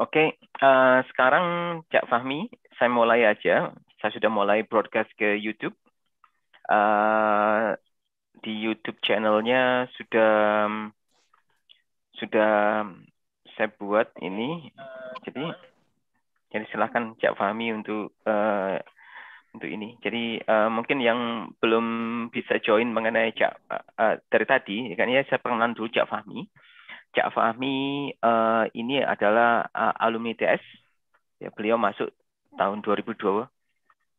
Oke, okay, uh, eh, sekarang Cak Fahmi, saya mulai aja. Saya sudah mulai broadcast ke YouTube. Uh, di YouTube channelnya sudah sudah saya buat ini. Jadi jadi silahkan Cak Fahmi untuk uh, untuk ini. Jadi uh, mungkin yang belum bisa join mengenai Cak uh, dari tadi, kan ya saya pengenalan dulu Cak Fahmi. Cak Fahmi uh, ini adalah uh, alumni TS. Ya, beliau masuk tahun 2002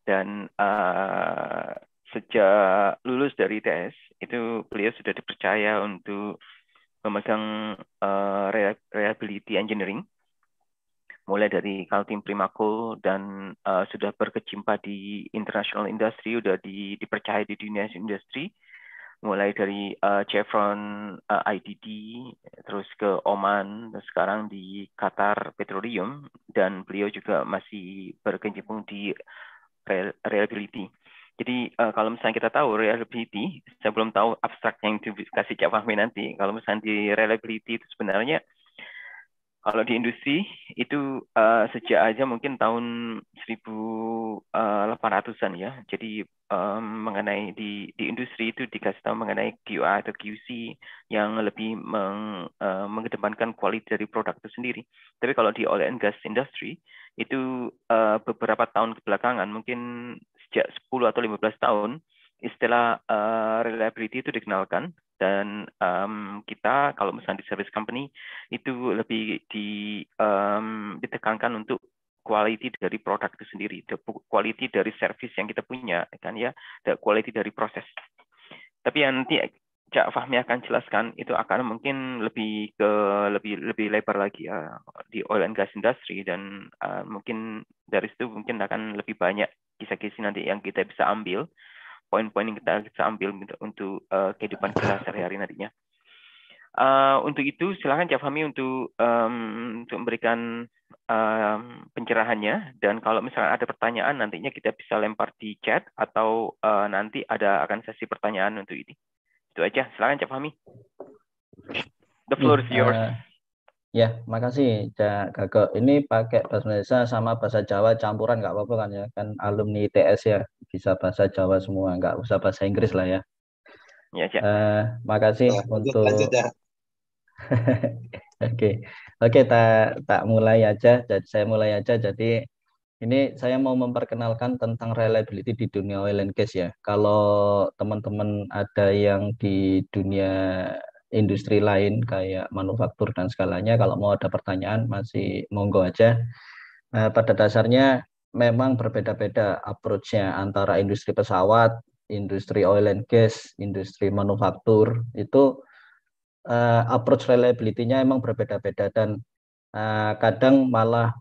dan uh, sejak lulus dari TS itu beliau sudah dipercaya untuk memegang uh, reliability engineering mulai dari Kaltim Primaco dan uh, sudah berkecimpah di international industry, sudah di, dipercaya di dunia industri. Uh, mulai dari uh, Chevron uh, eh, IDD terus ke Oman terus sekarang di Qatar Petroleum dan beliau juga masih berkecimpung di reliability. Jadi uh, kalau misalnya kita tahu reliability, saya belum tahu abstrak yang dikasih Cak Fahmi nanti. Kalau misalnya di reliability itu sebenarnya kalau di industri itu uh, sejak aja mungkin tahun 1800-an eh, ya. Jadi um, mengenai di di industri itu dikasih tahu mengenai QA atau QC yang lebih meng, uh, mengedepankan kualitas dari produk itu sendiri. Tapi kalau di oil and gas industry itu uh, beberapa tahun kebelakangan mungkin sejak 10 atau 15 tahun istilah uh, reliability itu dikenalkan dan um, kita kalau misalnya di service company itu lebih di um, ditekankan untuk quality dari produk itu sendiri, the quality dari service yang kita punya, ya kan ya, the quality dari proses. Tapi yang nanti Cak Fahmi akan jelaskan itu akan mungkin lebih ke lebih lebih lebar lagi ya di oil and gas industry dan uh, mungkin dari situ mungkin akan lebih banyak kisah-kisah nanti yang kita bisa ambil poin-poin yang kita bisa ambil gitu untuk uh, kehidupan kita sehari-hari nantinya. Uh, untuk itu silakan Cak Fahmi untuk um, untuk memberikan um, pencerahannya dan kalau misalnya ada pertanyaan nantinya kita bisa lempar di chat atau uh, nanti ada akan sesi pertanyaan untuk ini. Itu aja. Silakan Cak Fahmi. The floor is iya, yours. Uh, Ya, makasih Cak Gagok. Ini pakai bahasa Indonesia sama bahasa Jawa campuran nggak apa-apa kan ya? Kan alumni ITS ya, bisa bahasa Jawa semua, nggak usah bahasa Inggris lah ya. Ya, Cak. Uh, eh, makasih ya, untuk. Oke. ya. Oke, oke tak tak mulai aja. Jadi saya mulai aja. Jadi ini saya mau memperkenalkan tentang reliability di dunia oil and gas ya. Kalau teman-teman ada yang di dunia industri lain kayak manufaktur dan segalanya. kalau mau ada pertanyaan masih monggo aja nah, pada dasarnya memang berbeda-beda approach-nya antara industri pesawat industri oil and gas industri manufaktur itu uh, approach reliability-nya memang berbeda-beda dan uh, kadang malah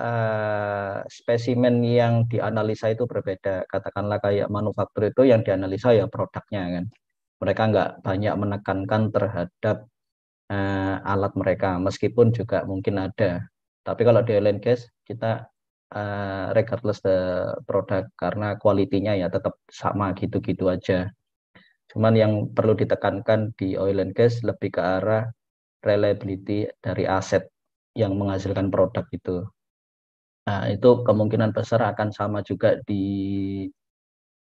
uh, spesimen yang dianalisa itu berbeda katakanlah kayak manufaktur itu yang dianalisa ya produknya kan mereka nggak banyak menekankan terhadap uh, alat mereka meskipun juga mungkin ada tapi kalau di oil and kita uh, regardless the produk karena kualitinya ya tetap sama gitu-gitu aja cuman yang perlu ditekankan di oil and gas lebih ke arah reliability dari aset yang menghasilkan produk itu nah itu kemungkinan besar akan sama juga di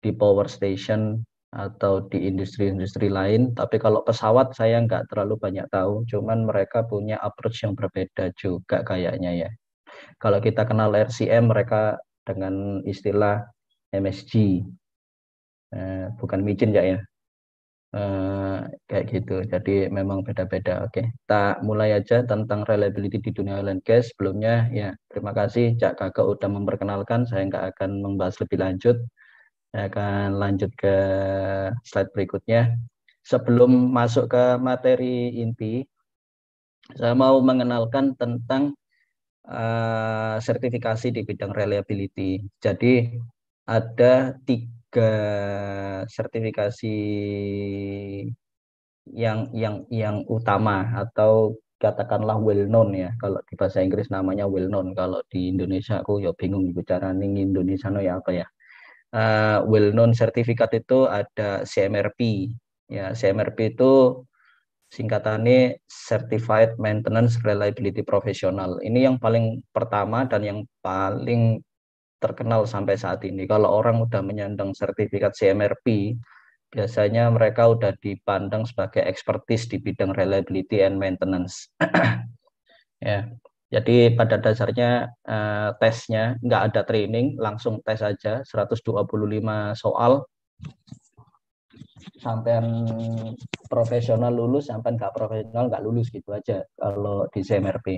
di power station atau di industri-industri lain. Tapi kalau pesawat saya nggak terlalu banyak tahu, cuman mereka punya approach yang berbeda juga kayaknya ya. Kalau kita kenal RCM, mereka dengan istilah MSG, eh, bukan micin ya ya. Eh, kayak gitu, jadi memang beda-beda. Oke, Tak mulai aja tentang reliability di dunia oil and gas. Sebelumnya, ya terima kasih Cak Kakak udah memperkenalkan. Saya nggak akan membahas lebih lanjut saya akan lanjut ke slide berikutnya. Sebelum masuk ke materi inti, saya mau mengenalkan tentang uh, sertifikasi di bidang reliability. Jadi ada tiga sertifikasi yang yang yang utama atau katakanlah well known ya kalau di bahasa Inggris namanya well known kalau di Indonesia aku ya bingung bicara gitu, nih Indonesia no ya apa ya uh, well known sertifikat itu ada CMRP. Ya, CMRP itu singkatannya Certified Maintenance Reliability Professional. Ini yang paling pertama dan yang paling terkenal sampai saat ini. Kalau orang udah menyandang sertifikat CMRP, biasanya mereka udah dipandang sebagai expertise di bidang reliability and maintenance. ya. Jadi pada dasarnya uh, tesnya nggak ada training, langsung tes aja 125 soal. Sampai profesional lulus, sampai nggak profesional nggak lulus gitu aja kalau di CMRP.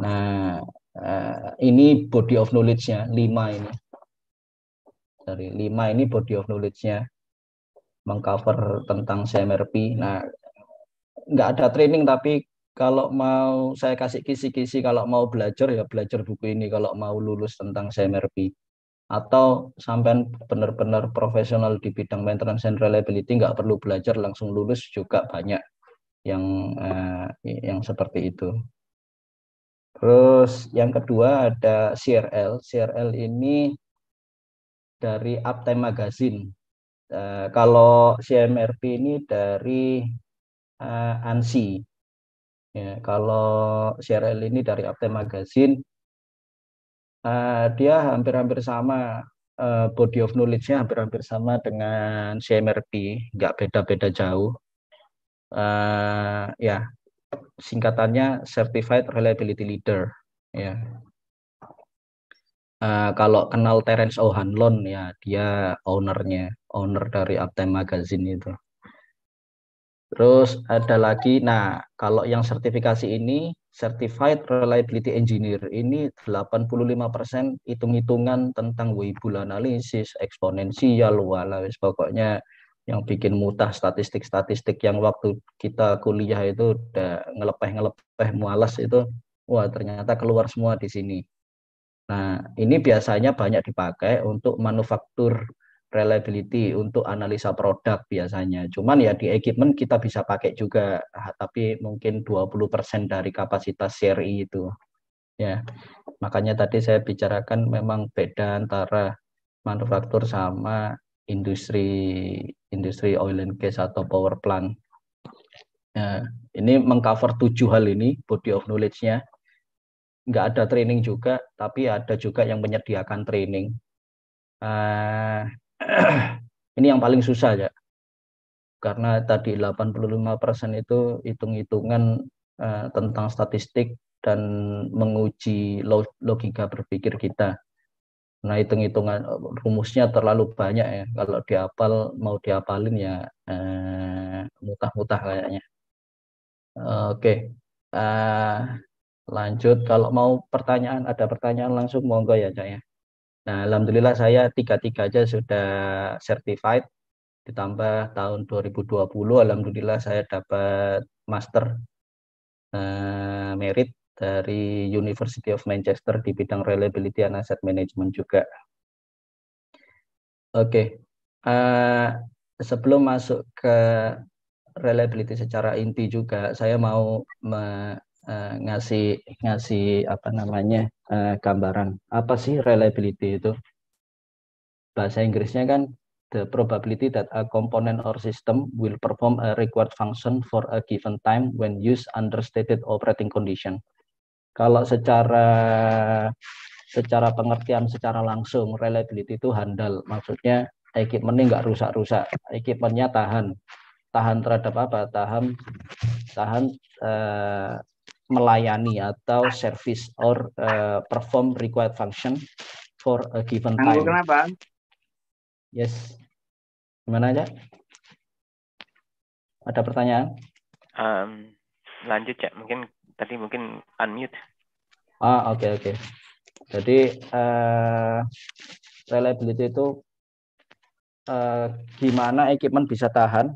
Nah, uh, ini body of knowledge-nya, 5 ini. Dari 5 ini body of knowledge-nya mengcover tentang CMRP. Nah, nggak ada training tapi kalau mau saya kasih kisi-kisi kalau mau belajar ya belajar buku ini kalau mau lulus tentang CMRP atau sampai benar-benar profesional di bidang maintenance and reliability nggak perlu belajar langsung lulus juga banyak yang eh, yang seperti itu. Terus yang kedua ada CRL. CRL ini dari Uptime Magazine. Eh, kalau CMRP ini dari eh, ANSI Ya, kalau CRL ini dari Apte Magazine, uh, dia hampir-hampir sama, uh, body of knowledge-nya hampir-hampir sama dengan CMRP, nggak beda-beda jauh. Uh, ya, singkatannya Certified Reliability Leader. Ya. Uh, kalau kenal Terence O'Hanlon ya dia ownernya, owner dari Apte Magazine itu. Terus ada lagi, nah kalau yang sertifikasi ini Certified Reliability Engineer ini 85% hitung-hitungan tentang Weibull analisis, eksponensial, laris pokoknya yang bikin mutah statistik-statistik yang waktu kita kuliah itu udah ngelepeh-ngelepeh mualas itu, wah ternyata keluar semua di sini. Nah, ini biasanya banyak dipakai untuk manufaktur reliability untuk analisa produk biasanya. Cuman ya di equipment kita bisa pakai juga, tapi mungkin 20% dari kapasitas seri itu. Ya. Makanya tadi saya bicarakan memang beda antara manufaktur sama industri industri oil and gas atau power plant. Ya, ini mengcover tujuh hal ini body of knowledge-nya. Enggak ada training juga, tapi ada juga yang menyediakan training. Uh, ini yang paling susah ya karena tadi 85% itu hitung-hitungan uh, tentang statistik dan menguji logika berpikir kita. Nah, hitung-hitungan eh, rumusnya terlalu banyak ya. Kalau diapal mau diapalin ya eh, mutah-mutah kayaknya. Oke. Okay. Uh, lanjut kalau mau pertanyaan ada pertanyaan langsung monggo ya, Cak ya. Nah, Alhamdulillah saya tiga-tiga aja sudah certified, ditambah tahun 2020 Alhamdulillah saya dapat master uh, merit dari University of Manchester di bidang reliability and asset management juga. Oke, okay. uh, eh, sebelum masuk ke reliability secara inti juga, saya mau Eh, ngasih ngasih apa namanya uh, gambaran apa sih reliability itu bahasa Inggrisnya kan the probability that a component or system will perform a required function for a given time when used under stated operating condition kalau secara secara pengertian secara langsung reliability itu handal maksudnya equipmentnya nggak rusak-rusak equipmentnya tahan tahan terhadap apa tahan tahan uh, melayani atau service or uh, perform required function for a given time. Anggur kenapa? Yes. Gimana aja? Ada pertanyaan? Um, lanjut cek. mungkin tadi mungkin unmute. Ah oke okay, oke. Okay. Jadi uh, reliability itu uh, gimana equipment bisa tahan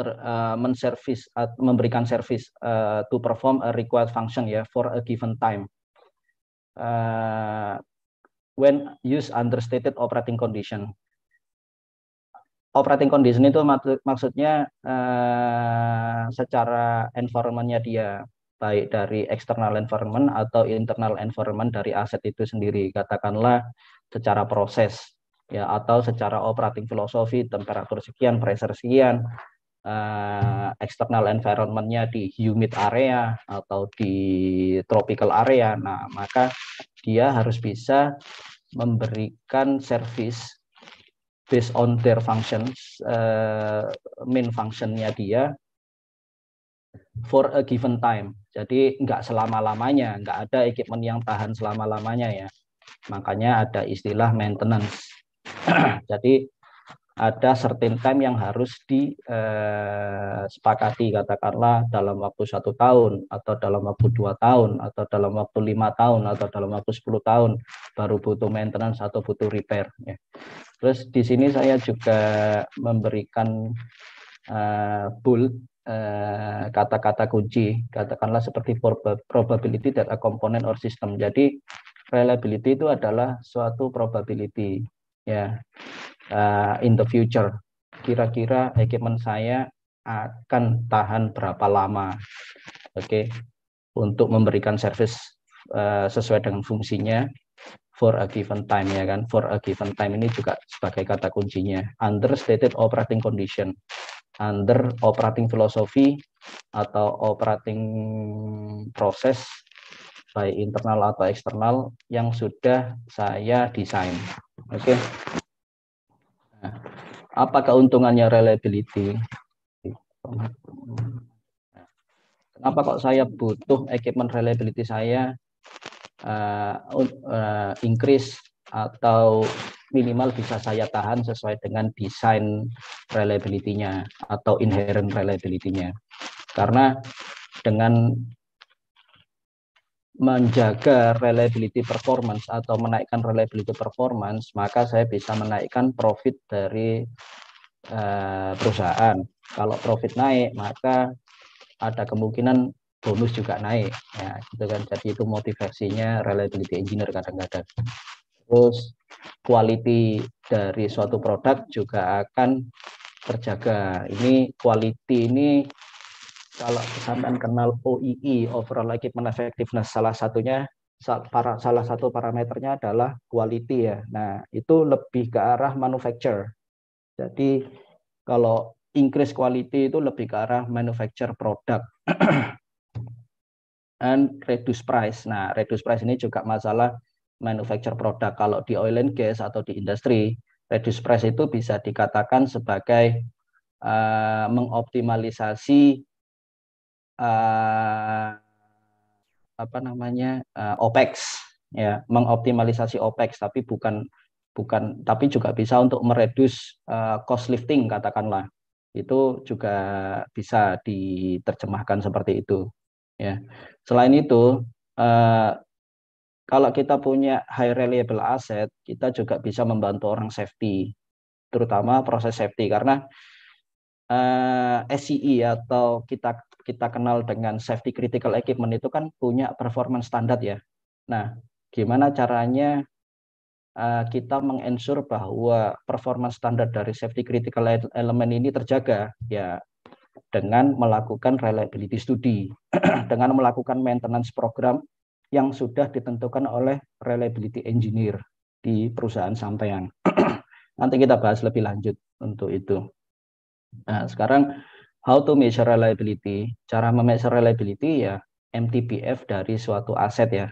ter, uh, menservis uh, memberikan servis uh, to perform a required function ya for a given time uh, when use under stated operating condition operating condition itu maksudnya uh, secara environmentnya dia baik dari external environment atau internal environment dari aset itu sendiri katakanlah secara proses ya atau secara operating filosofi temperatur sekian pressure sekian uh, external environment-nya di humid area atau di tropical area. Nah, maka dia harus bisa memberikan service based on their functions, uh, main function-nya dia for a given time. Jadi nggak selama-lamanya, nggak ada equipment yang tahan selama-lamanya ya. Makanya ada istilah maintenance. Jadi ada certain time yang harus disepakati eh, katakanlah dalam waktu satu tahun atau dalam waktu dua tahun atau dalam waktu lima tahun atau dalam waktu sepuluh tahun baru butuh maintenance atau butuh repair ya. terus di sini saya juga memberikan eh, bold kata eh, kata-kata kunci katakanlah seperti probability data component or system jadi reliability itu adalah suatu probability ya uh, in the future kira-kira equipment saya akan tahan berapa lama oke okay, untuk memberikan service uh, sesuai dengan fungsinya for a given time ya kan for a given time ini juga sebagai kata kuncinya under stated operating condition under operating philosophy atau operating proses baik internal atau eksternal yang sudah saya desain Oke. Okay. Nah, apa keuntungannya reliability? Kenapa kok saya butuh equipment reliability saya uh, uh, increase atau minimal bisa saya tahan sesuai dengan desain reliability-nya atau inherent reliability-nya. Karena dengan menjaga reliability performance atau menaikkan reliability performance, maka saya bisa menaikkan profit dari uh, perusahaan. Kalau profit naik, maka ada kemungkinan bonus juga naik. Ya, gitu kan. Jadi itu motivasinya reliability engineer kadang-kadang. Terus quality dari suatu produk juga akan terjaga. Ini quality ini kalau pesantren kenal OEE overall equipment effectiveness salah satunya salah satu parameternya adalah quality ya. Nah, itu lebih ke arah manufacture. Jadi kalau increase quality itu lebih ke arah manufacture product and reduce price. Nah, reduce price ini juga masalah manufacture product kalau di oil and gas atau di industri, reduce price itu bisa dikatakan sebagai uh, mengoptimalisasi uh, apa namanya uh, OPEX ya mengoptimalisasi OPEX tapi bukan bukan tapi juga bisa untuk meredus uh, eh, cost lifting katakanlah itu juga bisa diterjemahkan seperti itu ya selain itu uh, kalau kita punya high reliable asset kita juga bisa membantu orang safety terutama proses safety karena uh, SCE e atau kita kita kenal dengan safety critical equipment itu kan punya performance standar ya. Nah, gimana caranya eh, kita mengensur bahwa performance standar dari safety critical e-, element ini terjaga ya dengan melakukan reliability study, dengan melakukan maintenance program yang sudah ditentukan oleh reliability engineer di perusahaan sampean. Nanti kita bahas lebih lanjut untuk itu. Nah, sekarang How to measure reliability? Cara memeasure reliability ya MTBF dari suatu aset ya.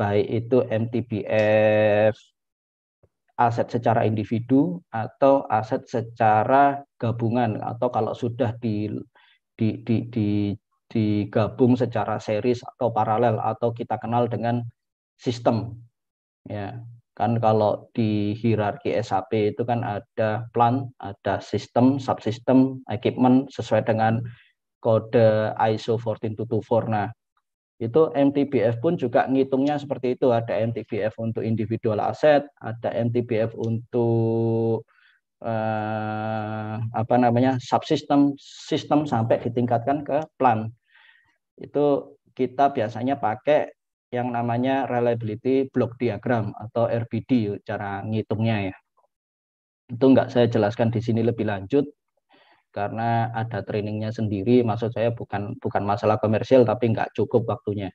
Baik itu MTBF aset secara individu atau aset secara gabungan atau kalau sudah di di di, di digabung secara series atau paralel atau kita kenal dengan sistem ya Kan kalau di hierarki SAP itu kan ada plan, ada sistem, subsistem, equipment sesuai dengan kode ISO 14224. Nah, itu MTBF pun juga ngitungnya seperti itu. Ada MTBF untuk individual asset, ada MTBF untuk eh, apa namanya subsistem sistem sampai ditingkatkan ke plan. Itu kita biasanya pakai yang namanya reliability block diagram atau RBD cara ngitungnya ya. Itu enggak saya jelaskan di sini lebih lanjut karena ada trainingnya sendiri. Maksud saya bukan bukan masalah komersial tapi enggak cukup waktunya.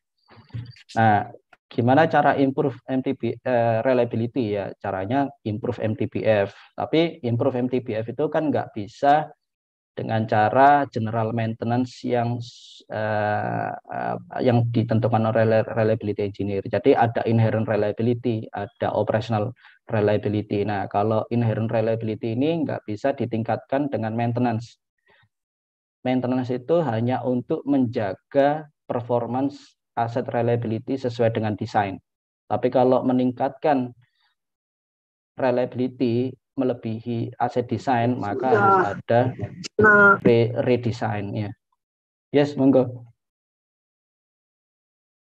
Nah, gimana cara improve MTB eh, reliability ya? Caranya improve MTBF. Tapi improve MTBF itu kan nggak bisa dengan cara general maintenance yang uh, uh, yang ditentukan oleh reliability engineer. Jadi ada inherent reliability, ada operational reliability. Nah, kalau inherent reliability ini nggak bisa ditingkatkan dengan maintenance. Maintenance itu hanya untuk menjaga performance aset reliability sesuai dengan desain. Tapi kalau meningkatkan reliability melebihi aset desain maka ya. harus ada nah. re redesign ya. Yes, monggo.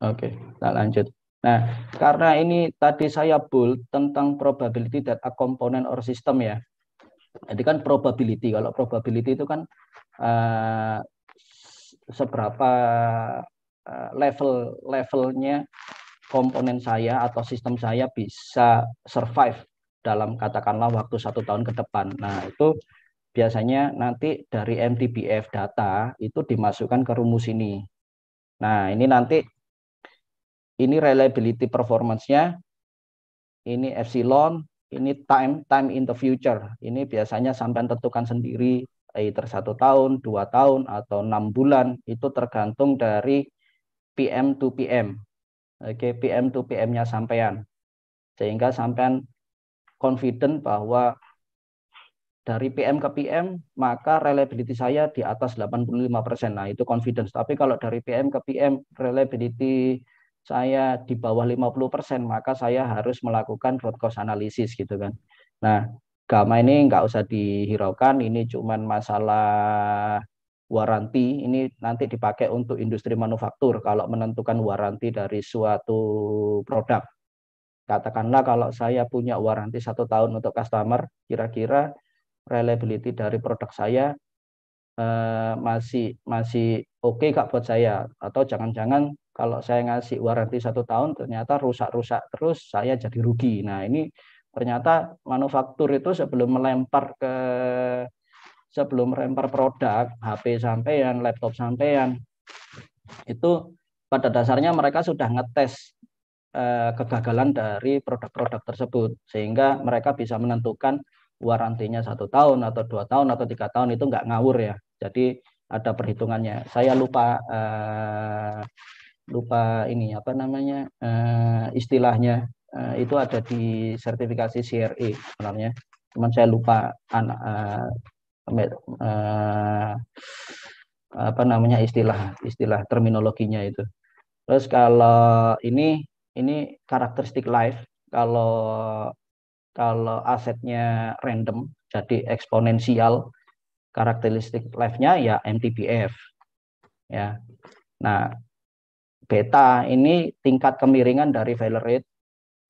Oke, okay, kita lanjut. Nah, karena ini tadi saya bold tentang probability data komponen or system ya. Jadi kan probability, kalau probability itu kan uh, seberapa eh, level levelnya komponen saya atau sistem saya bisa survive dalam katakanlah waktu satu tahun ke depan. Nah itu biasanya nanti dari MTBF data itu dimasukkan ke rumus ini. Nah ini nanti ini reliability performance-nya, ini epsilon, ini time time in the future. Ini biasanya sampai tentukan sendiri either satu tahun, dua tahun, atau enam bulan itu tergantung dari PM to PM. Oke, PM to PM-nya sampean. Sehingga sampean confident bahwa dari PM ke PM maka reliability saya di atas 85%. Nah, itu confidence. Tapi kalau dari PM ke PM reliability saya di bawah 50%, maka saya harus melakukan root cause analysis gitu kan. Nah, gamma ini nggak usah dihiraukan, ini cuman masalah waranti, ini nanti dipakai untuk industri manufaktur kalau menentukan waranti dari suatu produk katakanlah kalau saya punya waranti satu tahun untuk customer, kira-kira reliability dari produk saya uh, masih masih oke okay kak buat saya atau jangan-jangan kalau saya ngasih waranti satu tahun ternyata rusak-rusak terus saya jadi rugi. Nah ini ternyata manufaktur itu sebelum melempar ke sebelum melempar produk HP sampean, laptop sampean itu pada dasarnya mereka sudah ngetes Eh, kegagalan dari produk-produk tersebut sehingga mereka bisa menentukan warantinya satu tahun atau dua tahun atau tiga tahun itu nggak ngawur ya jadi ada perhitungannya saya lupa eh, lupa ini apa namanya eh, istilahnya eh, itu ada di sertifikasi CRE sebenarnya cuman saya lupa anak eh, eh, apa namanya istilah istilah terminologinya itu terus kalau ini ini karakteristik life kalau kalau asetnya random jadi eksponensial karakteristik life nya ya MTBF ya nah beta ini tingkat kemiringan dari failure rate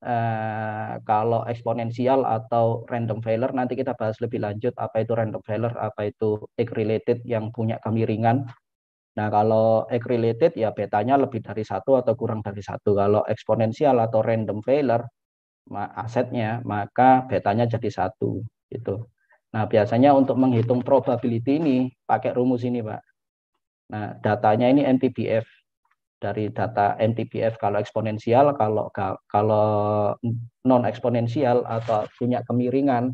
eh, kalau eksponensial atau random failure nanti kita bahas lebih lanjut apa itu random failure apa itu egg related yang punya kemiringan Nah, kalau egg related ya betanya lebih dari satu atau kurang dari satu. Kalau eksponensial atau random failure asetnya, maka betanya jadi satu gitu. Nah, biasanya untuk menghitung probability ini pakai rumus ini, Pak. Nah, datanya ini MTBF dari data MTBF kalau eksponensial, kalau kalau non eksponensial atau punya kemiringan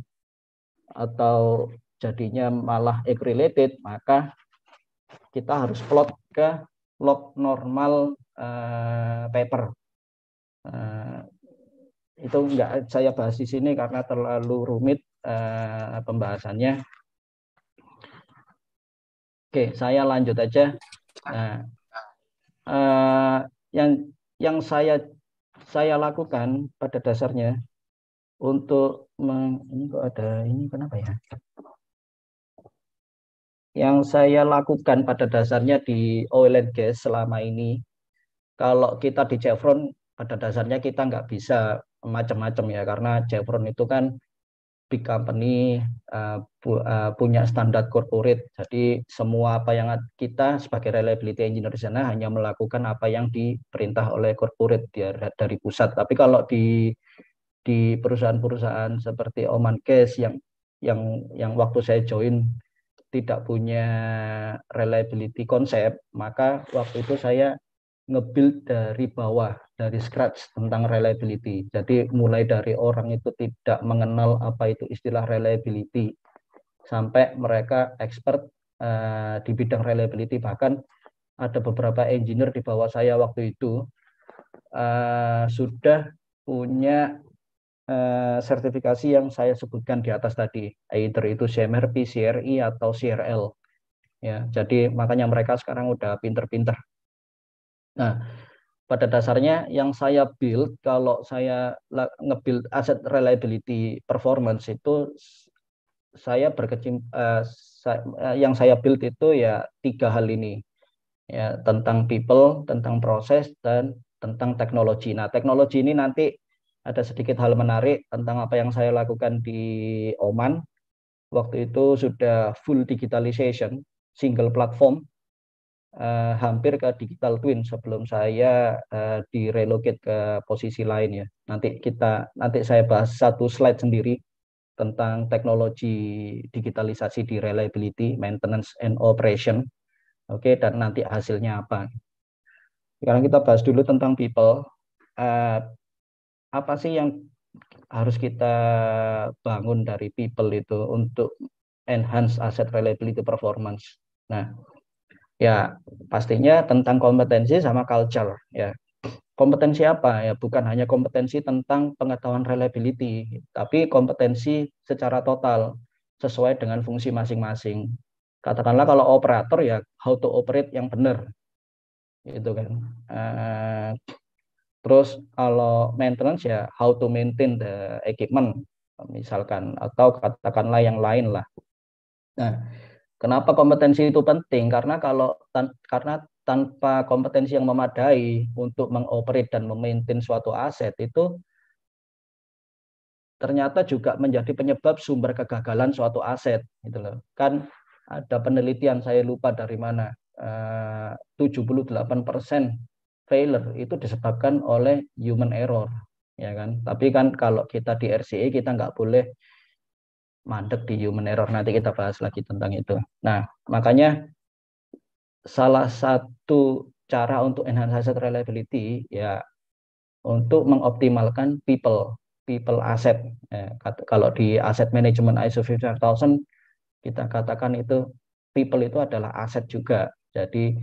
atau jadinya malah egg related, maka kita harus plot ke log normal uh, paper. Uh, itu enggak saya bahas di sini karena terlalu rumit uh, pembahasannya. Oke, saya lanjut aja. Nah, uh, yang yang saya saya lakukan pada dasarnya untuk meng, ini kok ada ini kenapa ya? yang saya lakukan pada dasarnya di oil and gas selama ini, kalau kita di Chevron pada dasarnya kita nggak bisa macam-macam ya karena Chevron itu kan big company uh, pu uh, punya standar corporate. Jadi semua apa yang kita sebagai reliability engineer di sana hanya melakukan apa yang diperintah oleh corporate ya, dari pusat. Tapi kalau di di perusahaan-perusahaan seperti Oman Gas yang yang yang waktu saya join tidak punya reliability konsep, maka waktu itu saya ngebuild dari bawah, dari scratch tentang reliability. Jadi mulai dari orang itu tidak mengenal apa itu istilah reliability, sampai mereka expert uh, di bidang reliability. Bahkan ada beberapa engineer di bawah saya waktu itu uh, sudah punya Eh, sertifikasi yang saya sebutkan di atas tadi, either itu CMRP, CRI atau CRL. Ya, jadi makanya mereka sekarang udah pinter-pinter. Nah, pada dasarnya yang saya build kalau saya ngebuild aset reliability performance itu saya berkecim eh, saya, eh, yang saya build itu ya tiga hal ini ya tentang people, tentang proses dan tentang teknologi. Nah, teknologi ini nanti ada sedikit hal menarik tentang apa yang saya lakukan di Oman. Waktu itu sudah full digitalization, single platform, eh, hampir ke digital twin sebelum saya eh, direlocate ke posisi lain ya. Nanti kita nanti saya bahas satu slide sendiri tentang teknologi digitalisasi di reliability, maintenance and operation. Oke, okay, dan nanti hasilnya apa. Sekarang kita bahas dulu tentang people. Uh, apa sih yang harus kita bangun dari people itu untuk enhance asset reliability performance. Nah, ya pastinya tentang kompetensi sama culture ya. Kompetensi apa ya? Bukan hanya kompetensi tentang pengetahuan reliability, tapi kompetensi secara total sesuai dengan fungsi masing-masing. Katakanlah kalau operator ya how to operate yang benar, gitu kan. Eh, Terus kalau maintenance ya how to maintain the equipment misalkan atau katakanlah yang lain lah. Nah, kenapa kompetensi itu penting? Karena kalau tan karena tanpa kompetensi yang memadai untuk mengoperate dan memaintain suatu aset itu ternyata juga menjadi penyebab sumber kegagalan suatu aset gitu loh. Kan ada penelitian saya lupa dari mana. 78% eh, persen failure itu disebabkan oleh human error ya kan tapi kan kalau kita di RCE kita nggak boleh mandek di human error nanti kita bahas lagi tentang itu nah makanya salah satu cara untuk enhance asset reliability ya untuk mengoptimalkan people people asset ya, kalau di asset management ISO 50000 kita katakan itu people itu adalah aset juga jadi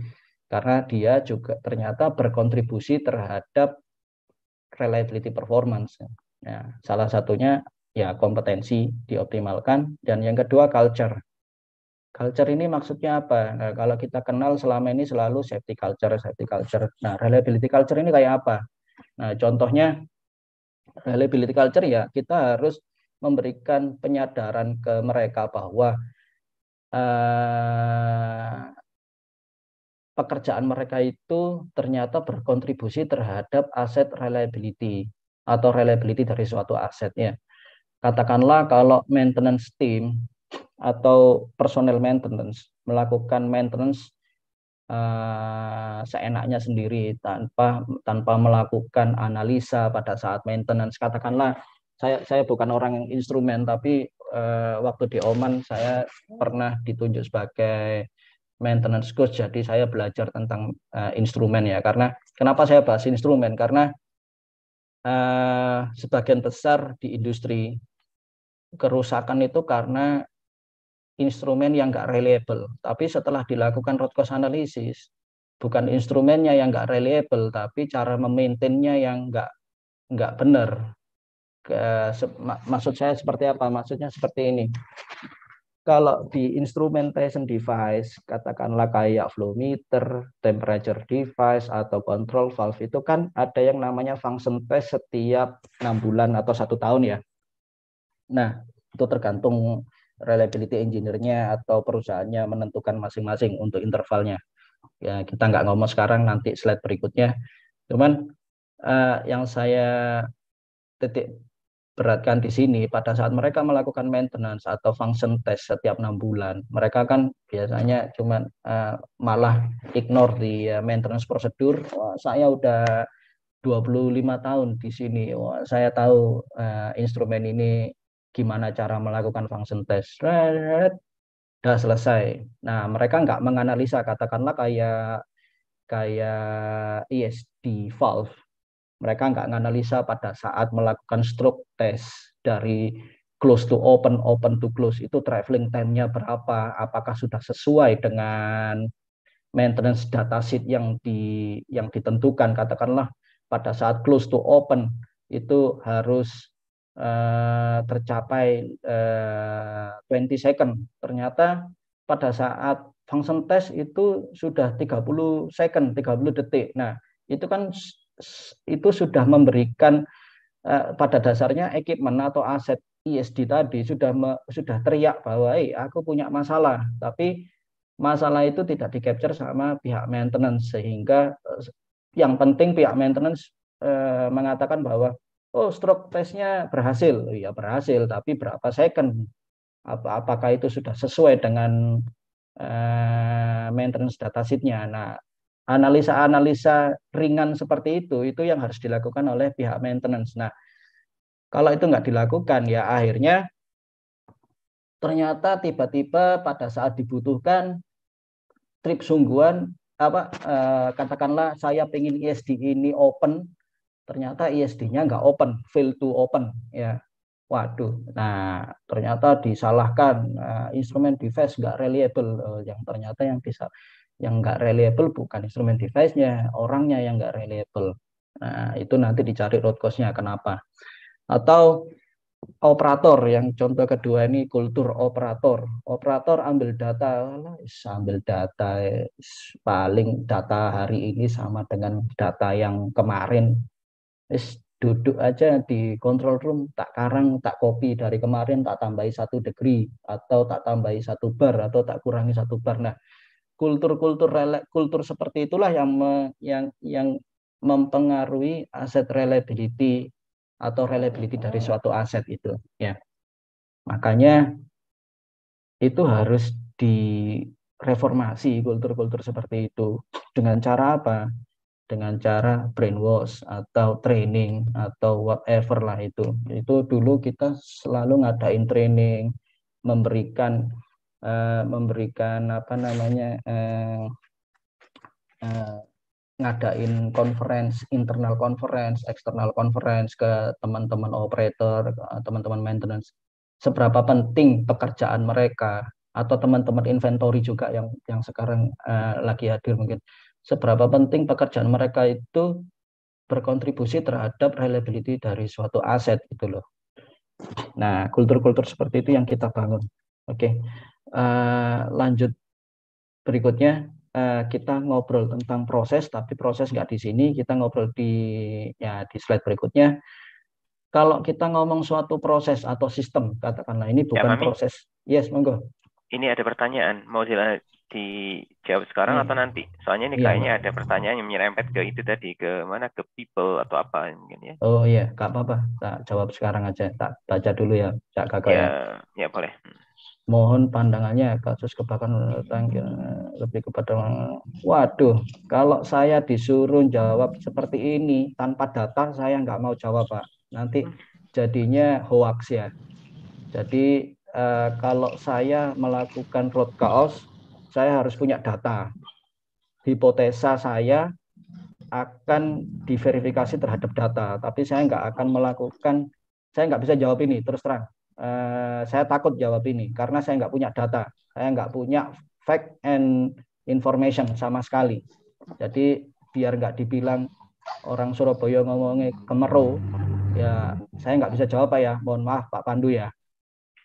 karena dia juga ternyata berkontribusi terhadap reliability performance. Ya, salah satunya ya kompetensi dioptimalkan dan yang kedua culture. Culture ini maksudnya apa? Nah, kalau kita kenal selama ini selalu safety culture, safety culture. Nah, reliability culture ini kayak apa? Nah, contohnya reliability culture ya kita harus memberikan penyadaran ke mereka bahwa uh, pekerjaan mereka itu ternyata berkontribusi terhadap aset reliability atau reliability dari suatu asetnya. Katakanlah kalau maintenance team atau personel maintenance melakukan maintenance uh, seenaknya sendiri tanpa tanpa melakukan analisa pada saat maintenance katakanlah saya saya bukan orang yang instrumen tapi uh, waktu di Oman saya pernah ditunjuk sebagai maintenance coach. Jadi saya belajar tentang uh, instrumen ya. Karena kenapa saya bahas instrumen? Karena uh, sebagian besar di industri kerusakan itu karena instrumen yang nggak reliable. Tapi setelah dilakukan root cause analysis, bukan instrumennya yang nggak reliable, tapi cara memaintainnya yang nggak nggak benar. Ke, se, mak, maksud saya seperti apa? Maksudnya seperti ini kalau di instrumentation device, katakanlah kayak flow meter, temperature device, atau control valve itu kan ada yang namanya function test setiap enam bulan atau satu tahun ya. Nah, itu tergantung reliability engineer-nya atau perusahaannya menentukan masing-masing untuk intervalnya. Ya, kita nggak ngomong sekarang, nanti slide berikutnya. Cuman uh, yang saya titik beratkan di sini pada saat mereka melakukan maintenance atau function test setiap enam bulan mereka kan biasanya cuman uh, malah ignore di uh, maintenance prosedur saya udah 25 tahun di sini Wah, saya tahu uh, instrumen ini gimana cara melakukan function test sudah selesai nah mereka nggak menganalisa katakanlah kayak kayak ESD valve mereka nggak menganalisa pada saat melakukan stroke test dari close to open, open to close itu traveling time-nya berapa, apakah sudah sesuai dengan maintenance data sheet yang di yang ditentukan katakanlah pada saat close to open itu harus uh, tercapai uh, eh, 20 second. Ternyata pada saat function test itu sudah 30 second, 30 detik. Nah, itu kan itu sudah memberikan uh, pada dasarnya equipment atau aset ISD e tadi sudah me, sudah teriak bahwa hey, eh, aku punya masalah tapi masalah itu tidak di capture sama pihak maintenance sehingga uh, yang penting pihak maintenance uh, mengatakan bahwa oh stroke testnya berhasil ya berhasil tapi berapa second apa apakah itu sudah sesuai dengan uh, maintenance sheet-nya nah analisa-analisa ringan seperti itu itu yang harus dilakukan oleh pihak maintenance. Nah, kalau itu nggak dilakukan ya akhirnya ternyata tiba-tiba pada saat dibutuhkan trip sungguhan apa eh, katakanlah saya pengen ISD e ini open ternyata ISD-nya e nggak open fail to open ya waduh nah ternyata disalahkan uh, instrumen device nggak reliable eh, yang ternyata yang bisa yang nggak reliable bukan instrumen device-nya, orangnya yang nggak reliable. Nah, itu nanti dicari root cause-nya kenapa. Atau operator yang contoh kedua ini kultur operator. Operator ambil data, ambil data paling data hari ini sama dengan data yang kemarin. Is duduk aja di control room, tak karang, tak copy dari kemarin, tak tambahi satu degree atau tak tambahi satu bar atau tak kurangi satu bar. Nah, kultur-kultur kultur seperti itulah yang me, yang yang mempengaruhi aset reliability atau reliability dari suatu aset itu ya makanya itu harus direformasi kultur-kultur seperti itu dengan cara apa dengan cara brainwash atau training atau whatever lah itu itu dulu kita selalu ngadain training memberikan Eh, memberikan apa namanya uh, uh, ngadain conference internal conference external conference ke teman-teman operator teman-teman maintenance seberapa penting pekerjaan mereka atau teman-teman inventory juga yang yang sekarang uh, lagi hadir mungkin seberapa penting pekerjaan mereka itu berkontribusi terhadap reliability dari suatu aset itu loh. Nah, kultur-kultur seperti itu yang kita bangun. Oke. Okay. Eh, lanjut berikutnya eh, kita ngobrol tentang proses, tapi proses nggak di sini. Kita ngobrol di ya di slide berikutnya. Kalau kita ngomong suatu proses atau sistem, katakanlah ini ya, bukan ya, proses. Yes, monggo. Ini ada pertanyaan, mau dijawab sekarang hmm. atau nanti? Soalnya ini ya, kayaknya ada pertanyaan yang menyerempet ke itu tadi, ke mana ke people atau apa mungkin ya? Oh iya, nggak apa-apa. Tak jawab sekarang aja. Tak baca dulu ya, Cak Kakak. Ya, ya, ya boleh. Hmm mohon pandangannya kasus kebakaran tangki lebih kepada waduh kalau saya disuruh jawab seperti ini tanpa data saya nggak mau jawab pak nanti jadinya hoax ya jadi eh, kalau saya melakukan road chaos saya harus punya data hipotesa saya akan diverifikasi terhadap data tapi saya nggak akan melakukan saya nggak bisa jawab ini terus terang Eh, saya takut jawab ini karena saya nggak punya data, saya nggak punya fact and information sama sekali. Jadi biar nggak dibilang orang Surabaya ngomongnya kemeru, ya saya nggak bisa jawab ya, mohon maaf Pak Pandu ya.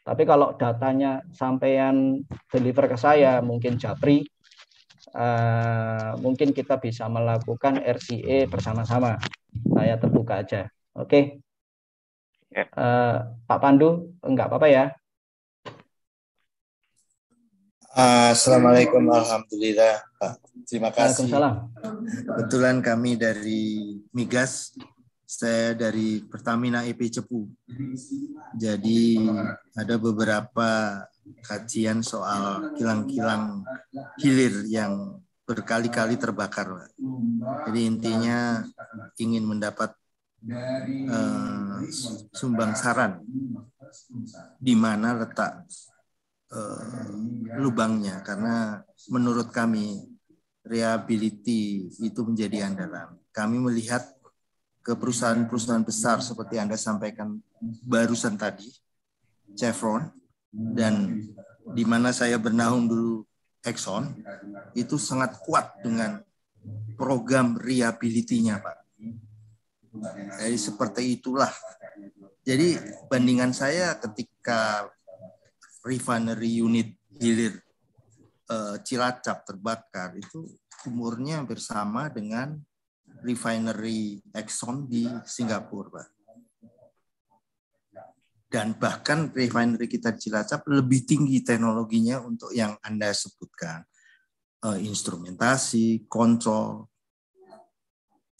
Tapi kalau datanya sampean deliver ke saya mungkin Japri, eh, mungkin kita bisa melakukan RCA bersama-sama. Saya terbuka aja. Oke. Okay. Ya. Eh, Pak Pandu, enggak apa-apa ya? Ah, Assalamualaikum, Alhamdulillah. Pak. Terima kasih. Waalaikumsalam. Kebetulan kami dari Migas, saya dari Pertamina IP e Cepu. Jadi ada beberapa kajian soal kilang-kilang hilir yang berkali-kali terbakar. Jadi intinya ingin mendapat uh, sumbang saran di mana letak uh, lubangnya karena menurut kami reliability itu menjadi andalan. Kami melihat ke perusahaan-perusahaan besar seperti Anda sampaikan barusan tadi, Chevron, dan di mana saya bernaung dulu Exxon, itu sangat kuat dengan program reliability-nya, Pak. Jadi eh, seperti itulah. Jadi bandingan saya ketika refinery unit hilir eh, Cilacap terbakar itu umurnya bersama dengan refinery Exxon di Singapura, Pak. Dan bahkan refinery kita di Cilacap lebih tinggi teknologinya untuk yang Anda sebutkan. E, instrumentasi, kontrol,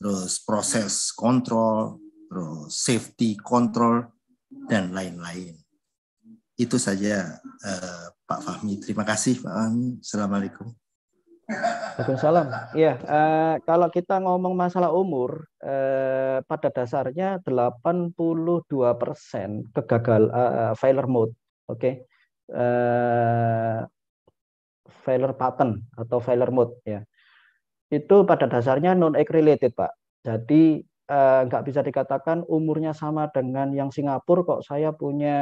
terus proses kontrol, terus safety control, dan lain-lain. Itu saja eh, Pak Fahmi. Terima kasih Pak Fahmi. Assalamualaikum. Waalaikumsalam. Ya, eh, kalau kita ngomong masalah umur, eh, pada dasarnya 82% persen kegagal eh, failure mode, oke. Okay? Eh, failure pattern atau failure mode ya itu pada dasarnya non age related pak jadi eh, nggak bisa dikatakan umurnya sama dengan yang Singapura kok saya punya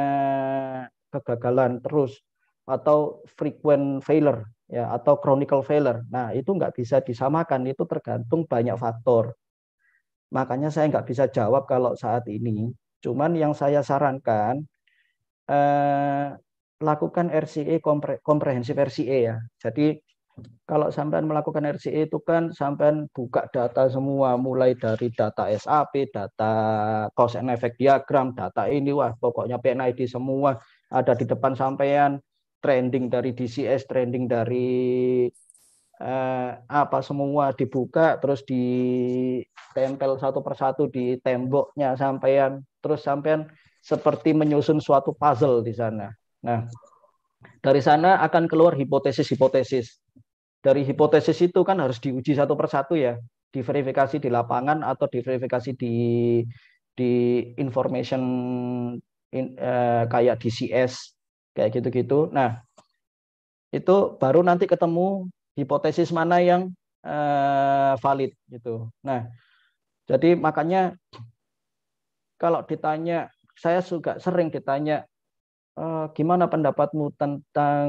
kegagalan terus atau frequent failure ya atau chronical failure nah itu nggak bisa disamakan itu tergantung banyak faktor makanya saya nggak bisa jawab kalau saat ini cuman yang saya sarankan eh, lakukan RCE kompre, komprehensif RCE ya jadi kalau sampean melakukan RCE itu kan sampean buka data semua mulai dari data SAP, data cost and effect diagram, data ini wah pokoknya PNID semua ada di depan sampean, trending dari DCS, trending dari eh, apa semua dibuka terus ditempel satu persatu di temboknya sampean, terus sampean seperti menyusun suatu puzzle di sana. Nah, dari sana akan keluar hipotesis-hipotesis dari hipotesis itu kan harus diuji satu persatu ya, diverifikasi di lapangan atau diverifikasi di di information in, eh, kayak DCS kayak gitu-gitu. Nah, itu baru nanti ketemu hipotesis mana yang eh, valid gitu. Nah, jadi makanya kalau ditanya saya suka sering ditanya Eh, gimana pendapatmu tentang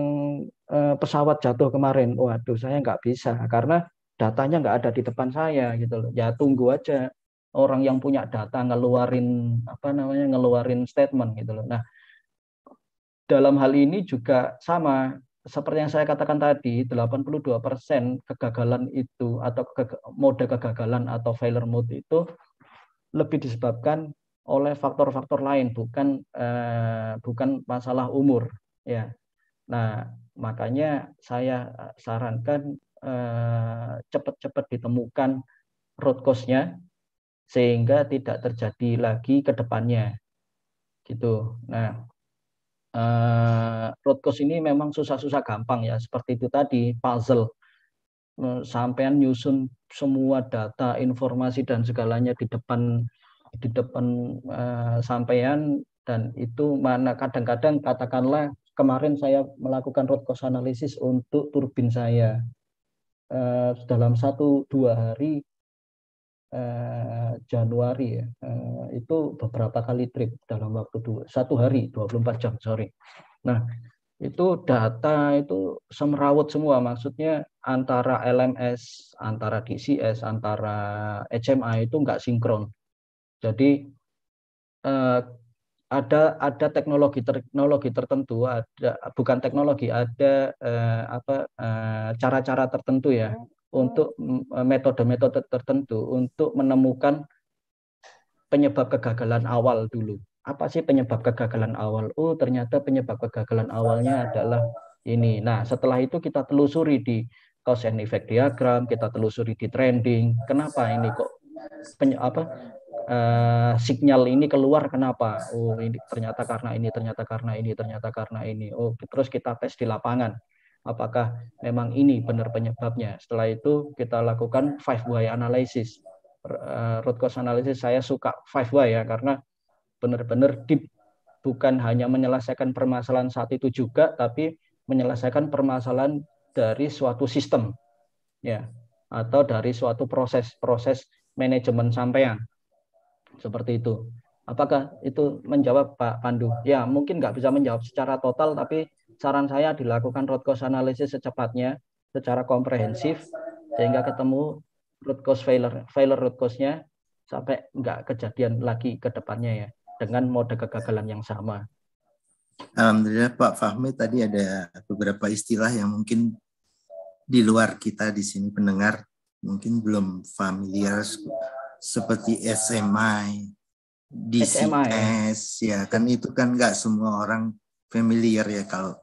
eh, pesawat jatuh kemarin? Waduh, saya nggak bisa karena datanya nggak ada di depan saya gitu loh. Ya tunggu aja orang yang punya data ngeluarin apa namanya ngeluarin statement gitu loh. Nah, dalam hal ini juga sama seperti yang saya katakan tadi, 82% kegagalan itu atau mode kegagalan atau failure mode itu lebih disebabkan oleh faktor-faktor lain bukan eh, bukan masalah umur ya nah makanya saya eh, sarankan eh, cepat-cepat eh, ditemukan root cause-nya sehingga tidak terjadi lagi ke depannya gitu nah eh, root cause ini memang susah-susah gampang ya seperti itu tadi puzzle sampean nyusun semua data informasi dan segalanya di depan di depan uh, sampean dan itu mana kadang-kadang katakanlah kemarin saya melakukan root cause analysis untuk turbin saya uh, dalam satu dua hari uh, Januari ya uh, itu beberapa kali trip dalam waktu dua, satu hari 24 jam sorry nah itu data itu semrawut semua maksudnya antara LMS antara DCS antara HMI itu enggak sinkron jadi eh, ada ada teknologi teknologi tertentu, ada bukan teknologi, ada eh, apa eh, cara-cara eh, tertentu ya hmm. untuk metode-metode tertentu untuk menemukan penyebab kegagalan awal dulu. Apa sih penyebab kegagalan awal? Oh, ternyata penyebab kegagalan awalnya adalah ini. Nah, setelah itu kita telusuri di cause and effect diagram, kita telusuri di trending. Kenapa ini kok penye apa uh, signal ini keluar kenapa? Oh, ini ternyata karena ini, ternyata karena ini, ternyata karena ini. Oh, terus kita tes di lapangan. Apakah memang ini benar penyebabnya? Setelah itu kita lakukan five why analysis. Uh, root cause analysis saya suka five why ya karena benar-benar deep bukan hanya menyelesaikan permasalahan saat itu juga tapi menyelesaikan permasalahan dari suatu sistem ya atau dari suatu proses proses manajemen sampean seperti itu. Apakah itu menjawab Pak Pandu? Ya, mungkin nggak bisa menjawab secara total, tapi saran saya dilakukan root cause analysis secepatnya, secara komprehensif, sehingga ketemu root cause failure, failure root cause-nya sampai nggak kejadian lagi ke depannya ya, dengan mode kegagalan yang sama. Alhamdulillah Pak Fahmi tadi ada beberapa istilah yang mungkin di luar kita di sini pendengar mungkin belum familiar seperti SMI, DCS, SMI. ya kan itu kan nggak semua orang familiar ya kalau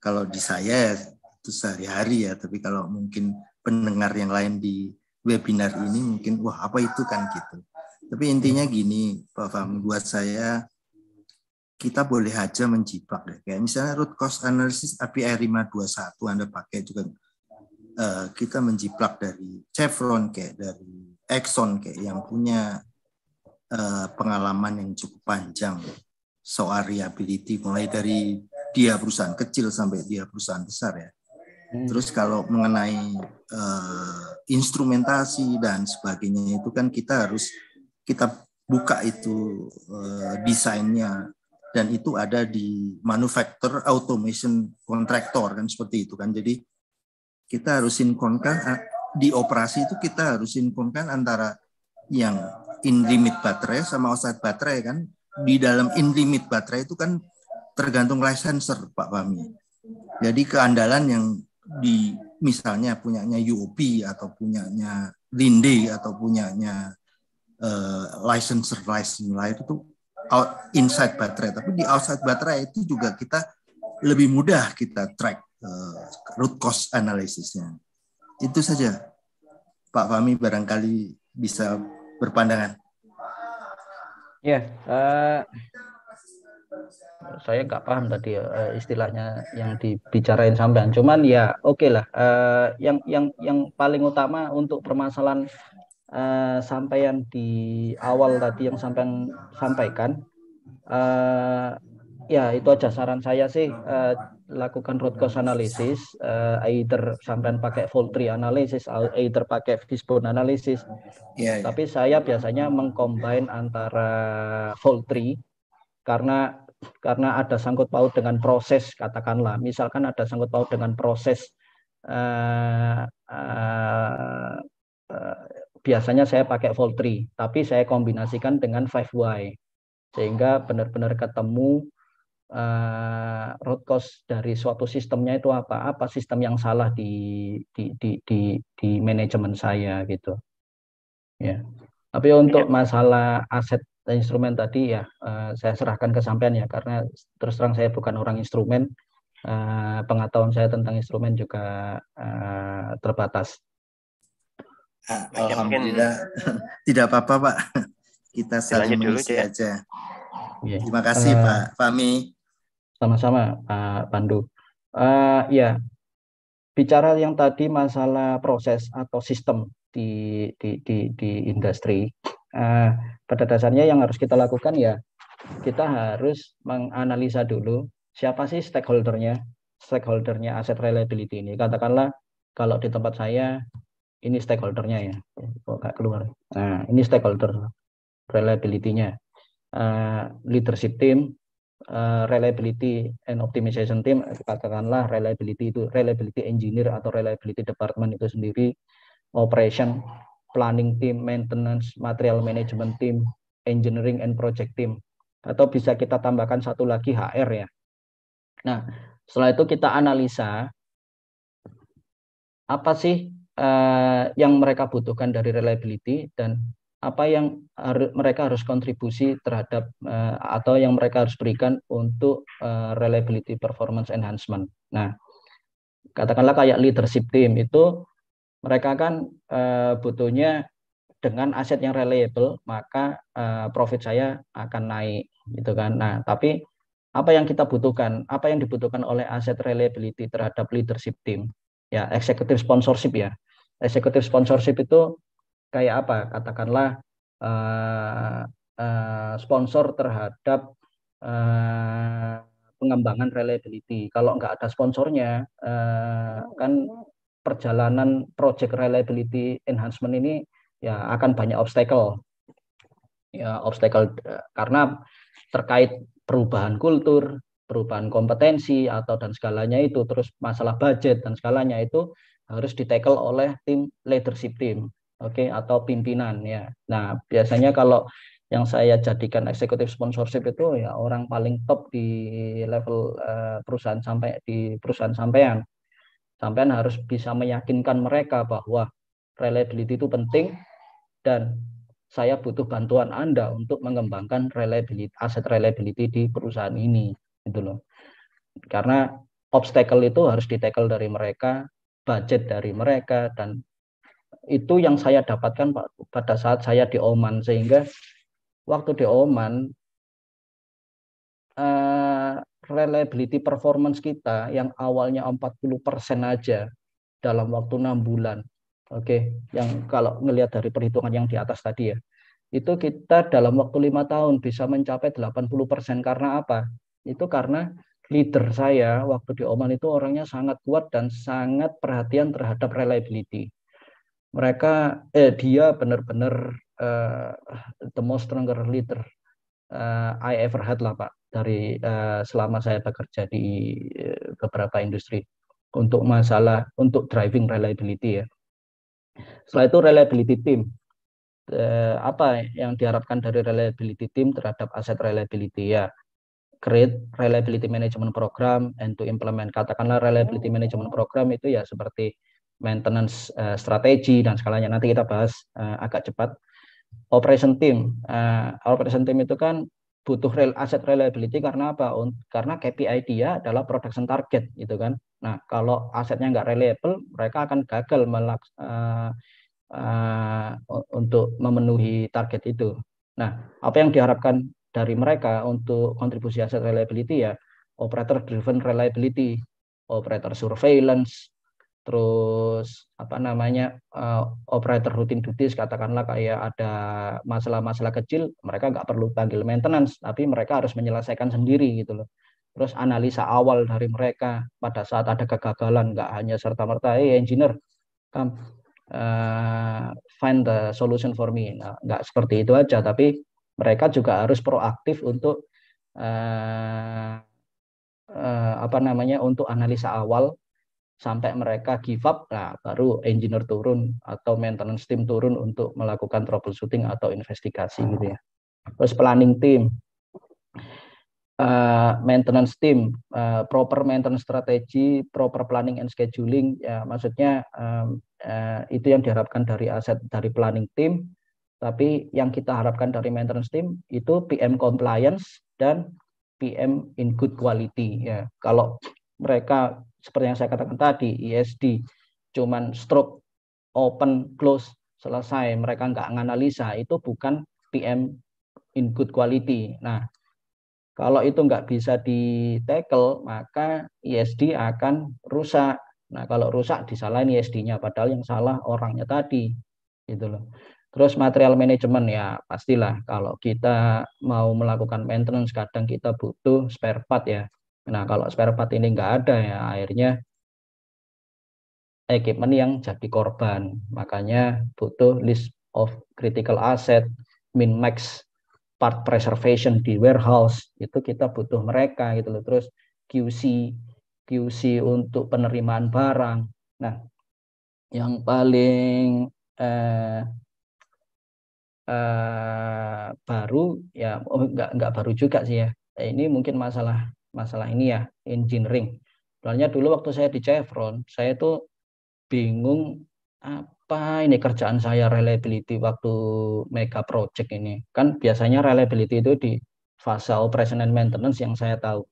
kalau di saya itu sehari-hari ya, tapi kalau mungkin pendengar yang lain di webinar ini mungkin wah apa itu kan gitu. Tapi intinya gini, Pak Fam, buat saya kita boleh aja menjebak deh. Kayak misalnya root cause analysis API 521 Anda pakai juga kan, uh, eh, kita menjiplak dari Chevron kayak dari Exxon kayak yang punya uh, pengalaman yang cukup panjang soal reliability mulai dari dia perusahaan kecil sampai dia perusahaan besar ya. Hmm. Terus kalau mengenai uh, instrumentasi dan sebagainya itu kan kita harus kita buka itu uh, desainnya dan itu ada di manufaktur automation kontraktor kan seperti itu kan. Jadi kita harus sinkronkan di operasi itu kita harus sinkronkan antara yang in limit baterai sama outside baterai kan di dalam in limit baterai itu kan tergantung licenser Pak Fahmi. Jadi keandalan yang di misalnya punyanya UOP atau punyanya Linde atau punyanya uh, licenser license lain itu out, inside baterai tapi di outside baterai itu juga kita lebih mudah kita track uh, root cause analisisnya. Itu saja. Pak Fahmi barangkali bisa berpandangan. Ya, uh, saya nggak paham tadi uh, istilahnya yang dibicarain sampean. Cuman ya oke okay lah. Uh, yang yang yang paling utama untuk permasalahan uh, sampean di awal tadi yang sampean sampaikan, uh, ya itu aja saran saya sih. Uh, lakukan root cause analysis, uh, either sampai pakai tree analysis, either pakai Fishbone analysis. Yeah, yeah. Tapi saya biasanya mengcombine antara tree karena karena ada sangkut paut dengan proses katakanlah misalkan ada sangkut paut dengan proses uh, uh, uh, biasanya saya pakai tree, tapi saya kombinasikan dengan 5Y sehingga benar-benar ketemu uh, root cause dari suatu sistemnya itu apa? Apa sistem yang salah di di di di, di manajemen saya gitu. Ya. Tapi iya. untuk masalah aset dan instrumen tadi ya uh, saya serahkan ke sampean ya karena terus terang saya bukan orang instrumen. Uh, pengetahuan saya tentang instrumen juga uh, terbatas. Nah, alhamdulillah. Tidak apa-apa, Pak. Kita saling mengisi aja. Yeah. Iya. Terima kasih, uh, Pak Fami. Sama-sama, Pak Pandu. Uh, ya, bicara yang tadi masalah proses atau sistem di di di, di industri. Uh, pada dasarnya yang harus kita lakukan ya kita harus menganalisa dulu siapa sih stakeholdernya, stakeholdernya aset reliability ini. Katakanlah kalau di tempat saya ini stakeholdernya ya, kok keluar. Nah, ini stakeholder reliability-nya, uh, leadership team, uh, reliability and optimization team katakanlah reliability itu reliability engineer atau reliability department itu sendiri operation planning team maintenance material management team engineering and project team atau bisa kita tambahkan satu lagi HR ya nah setelah itu kita analisa apa sih uh, yang mereka butuhkan dari reliability dan apa yang harus, mereka harus kontribusi terhadap uh, atau yang mereka harus berikan untuk uh, reliability performance enhancement. Nah, katakanlah kayak leadership team itu mereka kan uh, butuhnya dengan aset yang reliable maka uh, profit saya akan naik gitu kan. Nah, tapi apa yang kita butuhkan, apa yang dibutuhkan oleh aset reliability terhadap leadership team? Ya, executive sponsorship ya. Executive sponsorship itu kayak apa katakanlah uh, uh, sponsor terhadap uh, pengembangan reliability. Kalau nggak ada sponsornya, kan perjalanan project reliability enhancement ini ya akan banyak obstacle. Ya, obstacle karena terkait perubahan kultur, perubahan kompetensi atau dan segalanya itu, terus masalah budget dan segalanya itu harus ditackle oleh tim leadership team oke okay, atau pimpinan ya. Nah, biasanya kalau yang saya jadikan eksekutif sponsorship itu ya orang paling top di level uh, perusahaan sampai di perusahaan sampean. Sampean harus bisa meyakinkan mereka bahwa reliability itu penting dan saya butuh bantuan Anda untuk mengembangkan reliability aset reliability di perusahaan ini gitu loh. Karena obstacle itu harus ditackle dari mereka, budget dari mereka dan itu yang saya dapatkan pada saat saya di Oman sehingga waktu di Oman uh, reliability performance kita yang awalnya 40% aja dalam waktu enam bulan. Oke, okay. yang kalau ngelihat dari perhitungan yang di atas tadi ya. Itu kita dalam waktu lima tahun bisa mencapai 80% karena apa? Itu karena leader saya waktu di Oman itu orangnya sangat kuat dan sangat perhatian terhadap reliability mereka eh dia benar-benar uh, the most stronger leader uh, I ever had lah Pak dari uh, selama saya bekerja di beberapa industri untuk masalah untuk driving reliability ya. Setelah itu reliability team uh, apa yang diharapkan dari reliability team terhadap aset reliability ya create reliability management program and to implement katakanlah reliability management program itu ya seperti maintenance uh, strategi dan skalanya nanti kita bahas uh, agak cepat operation team uh, operation team itu kan butuh real asset reliability karena apa karena KPI dia adalah production target gitu kan nah kalau asetnya nggak reliable mereka akan gagal melaks uh, uh, untuk memenuhi target itu nah apa yang diharapkan dari mereka untuk kontribusi aset reliability ya operator driven reliability operator surveillance terus apa namanya uh, operator rutin duties katakanlah kayak ada masalah-masalah kecil mereka nggak perlu panggil maintenance tapi mereka harus menyelesaikan sendiri gitu loh terus analisa awal dari mereka pada saat ada kegagalan nggak hanya serta merta eh hey, engineer come uh, find the solution for me nah, nggak seperti itu aja tapi mereka juga harus proaktif untuk uh, uh, apa namanya untuk analisa awal sampai mereka give up, nah baru engineer turun atau maintenance team turun untuk melakukan troubleshooting atau investigasi hmm. gitu ya. Terus planning team, uh, maintenance team, uh, proper maintenance strategy, proper planning and scheduling, ya maksudnya um, uh, itu yang diharapkan dari aset dari planning team. Tapi yang kita harapkan dari maintenance team itu PM compliance dan PM in good quality. Ya, kalau mereka seperti yang saya katakan tadi ISD e cuman stroke open close selesai mereka nggak analisa itu bukan PM in good quality. Nah kalau itu nggak bisa di tackle maka ISD e akan rusak. Nah kalau rusak disalahin ISD-nya e padahal yang salah orangnya tadi gitu loh. Terus material manajemen ya pastilah kalau kita mau melakukan maintenance kadang kita butuh spare part ya Nah, kalau spare part ini nggak ada ya, akhirnya equipment yang jadi korban. Makanya butuh list of critical asset, min max part preservation di warehouse itu kita butuh mereka gitu loh. Terus QC, QC untuk penerimaan barang. Nah, yang paling eh, eh, baru ya oh, nggak nggak baru juga sih ya. Ini mungkin masalah masalah ini ya engineering. Soalnya dulu waktu saya di Chevron, saya itu bingung apa ini kerjaan saya reliability waktu mega project ini. Kan biasanya reliability itu di fase operation and maintenance yang saya tahu.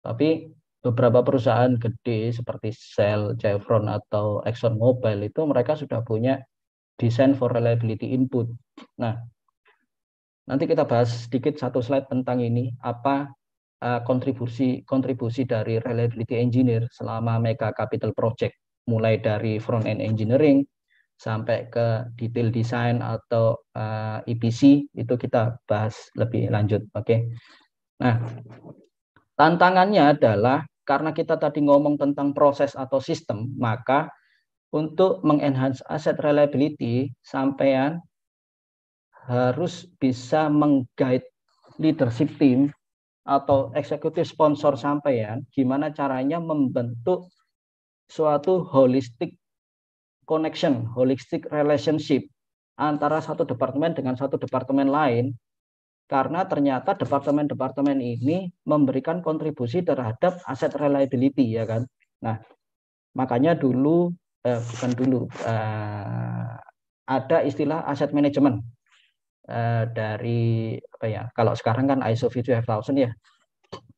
Tapi beberapa perusahaan gede seperti Shell, Chevron atau Exxon Mobil itu mereka sudah punya design for reliability input. Nah, nanti kita bahas sedikit satu slide tentang ini apa Eh, kontribusi kontribusi dari reliability engineer selama mega capital project mulai dari front end engineering sampai ke detail design atau EPC eh, e itu kita bahas lebih lanjut oke okay? nah tantangannya adalah karena kita tadi ngomong tentang proses atau sistem maka untuk mengenhance asset reliability sampean harus bisa mengguide leadership team atau eksekutif sponsor sampean gimana caranya membentuk suatu holistic connection, holistic relationship antara satu departemen dengan satu departemen lain karena ternyata departemen-departemen ini memberikan kontribusi terhadap aset reliability ya kan. Nah, makanya dulu eh, bukan dulu eh, ada istilah aset manajemen Eh, dari apa ya kalau sekarang kan ISO v ya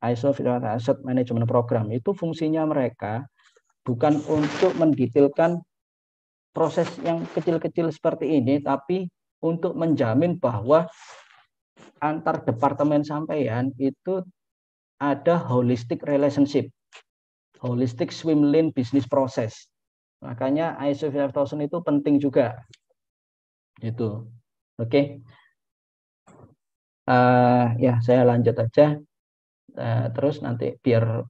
ISO Financial Asset Management Program itu fungsinya mereka bukan untuk mendetailkan proses yang kecil-kecil seperti ini, tapi untuk menjamin bahwa antar departemen sampaian itu ada holistic relationship, holistic swim lane business process. Makanya ISO 5000 itu penting juga. Itu. Oke. Okay. Uh, eh, ya, saya lanjut aja. Uh, terus nanti biar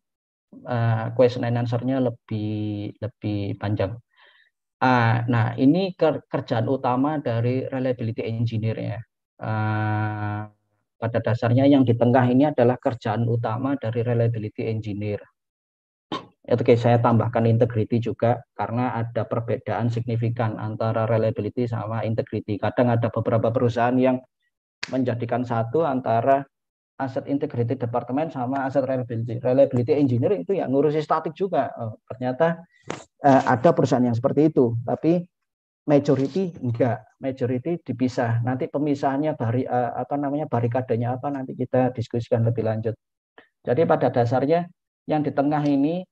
uh, question and answer-nya lebih lebih panjang. Uh, nah, ini kerjaan utama dari reliability engineer ya. Uh, pada dasarnya yang di tengah ini adalah kerjaan utama dari reliability engineer. Oke, saya tambahkan integrity juga karena ada perbedaan signifikan antara reliability sama integrity. Kadang ada beberapa perusahaan yang menjadikan satu antara aset integrity departemen sama aset reliability. Reliability engineer itu yang ngurusi statik juga. Oh, ternyata eh, ada perusahaan yang seperti itu, tapi majority enggak. Majority dipisah. Nanti pemisahannya bari eh, apa namanya barikadenya apa nanti kita diskusikan lebih lanjut. Jadi pada dasarnya yang di tengah ini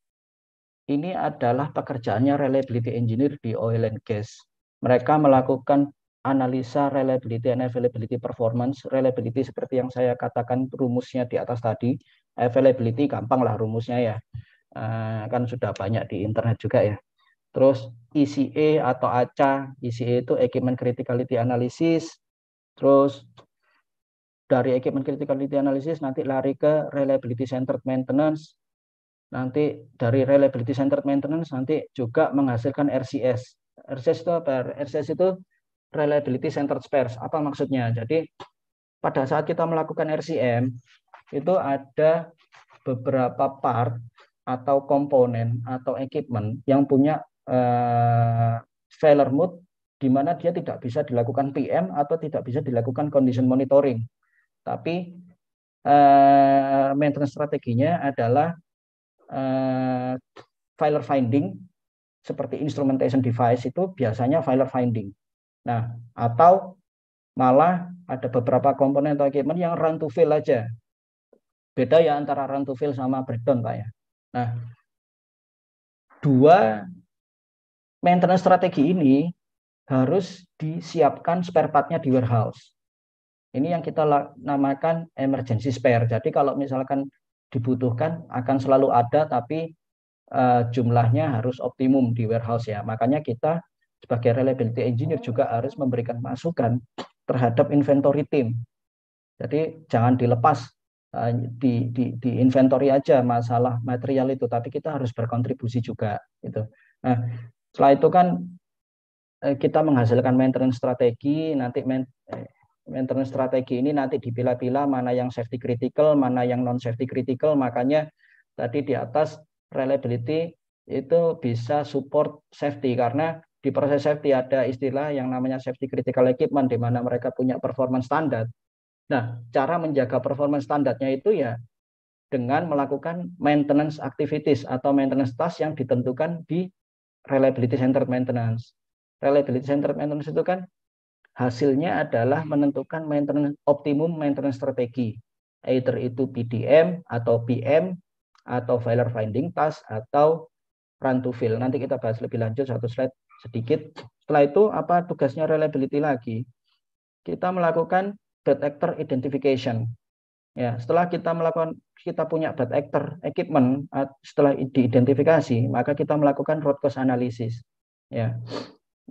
ini adalah pekerjaannya reliability engineer di oil and gas. Mereka melakukan analisa reliability and availability performance. Reliability seperti yang saya katakan rumusnya di atas tadi. Availability gampang lah rumusnya ya. Eh, kan sudah banyak di internet juga ya. Terus ECA atau ACA, ECA itu Equipment Criticality Analysis. Terus dari Equipment Criticality Analysis nanti lari ke Reliability Centered Maintenance nanti dari reliability centered maintenance nanti juga menghasilkan RCS. RCS itu apa? RCS itu reliability centered spares. Apa maksudnya? Jadi pada saat kita melakukan RCM itu ada beberapa part atau komponen atau equipment yang punya uh, failure mode di mana dia tidak bisa dilakukan PM atau tidak bisa dilakukan condition monitoring. Tapi uh, maintenance strateginya adalah uh, eh, filer finding seperti instrumentation device itu biasanya filer finding. Nah, atau malah ada beberapa komponen atau equipment yang run to fail aja. Beda ya antara run to fail sama breakdown, Pak ya. Nah, dua maintenance strategi ini harus disiapkan spare partnya di warehouse. Ini yang kita namakan emergency spare. Jadi kalau misalkan dibutuhkan akan selalu ada tapi uh, jumlahnya harus optimum di warehouse ya. Makanya kita sebagai reliability engineer juga harus memberikan masukan terhadap inventory team. Jadi jangan dilepas uh, di, di, di inventory aja masalah material itu, tapi kita harus berkontribusi juga gitu. Nah, setelah itu kan eh, kita menghasilkan maintenance strategi, nanti maintenance strategi ini nanti dipilah-pilah mana yang safety critical, mana yang non safety critical. Makanya tadi di atas reliability itu bisa support safety karena di proses safety ada istilah yang namanya safety critical equipment di mana mereka punya performance standar. Nah, cara menjaga performance standarnya itu ya dengan melakukan maintenance activities atau maintenance task yang ditentukan di reliability center maintenance. Reliability center maintenance itu kan Hasilnya adalah menentukan maintenance, optimum maintenance strategi, either itu PDM atau PM atau failure finding task atau run to fill Nanti kita bahas lebih lanjut satu slide sedikit. Setelah itu apa tugasnya reliability lagi? Kita melakukan bad actor identification. Ya, setelah kita melakukan kita punya bad actor equipment setelah diidentifikasi, maka kita melakukan root cause analysis. Ya.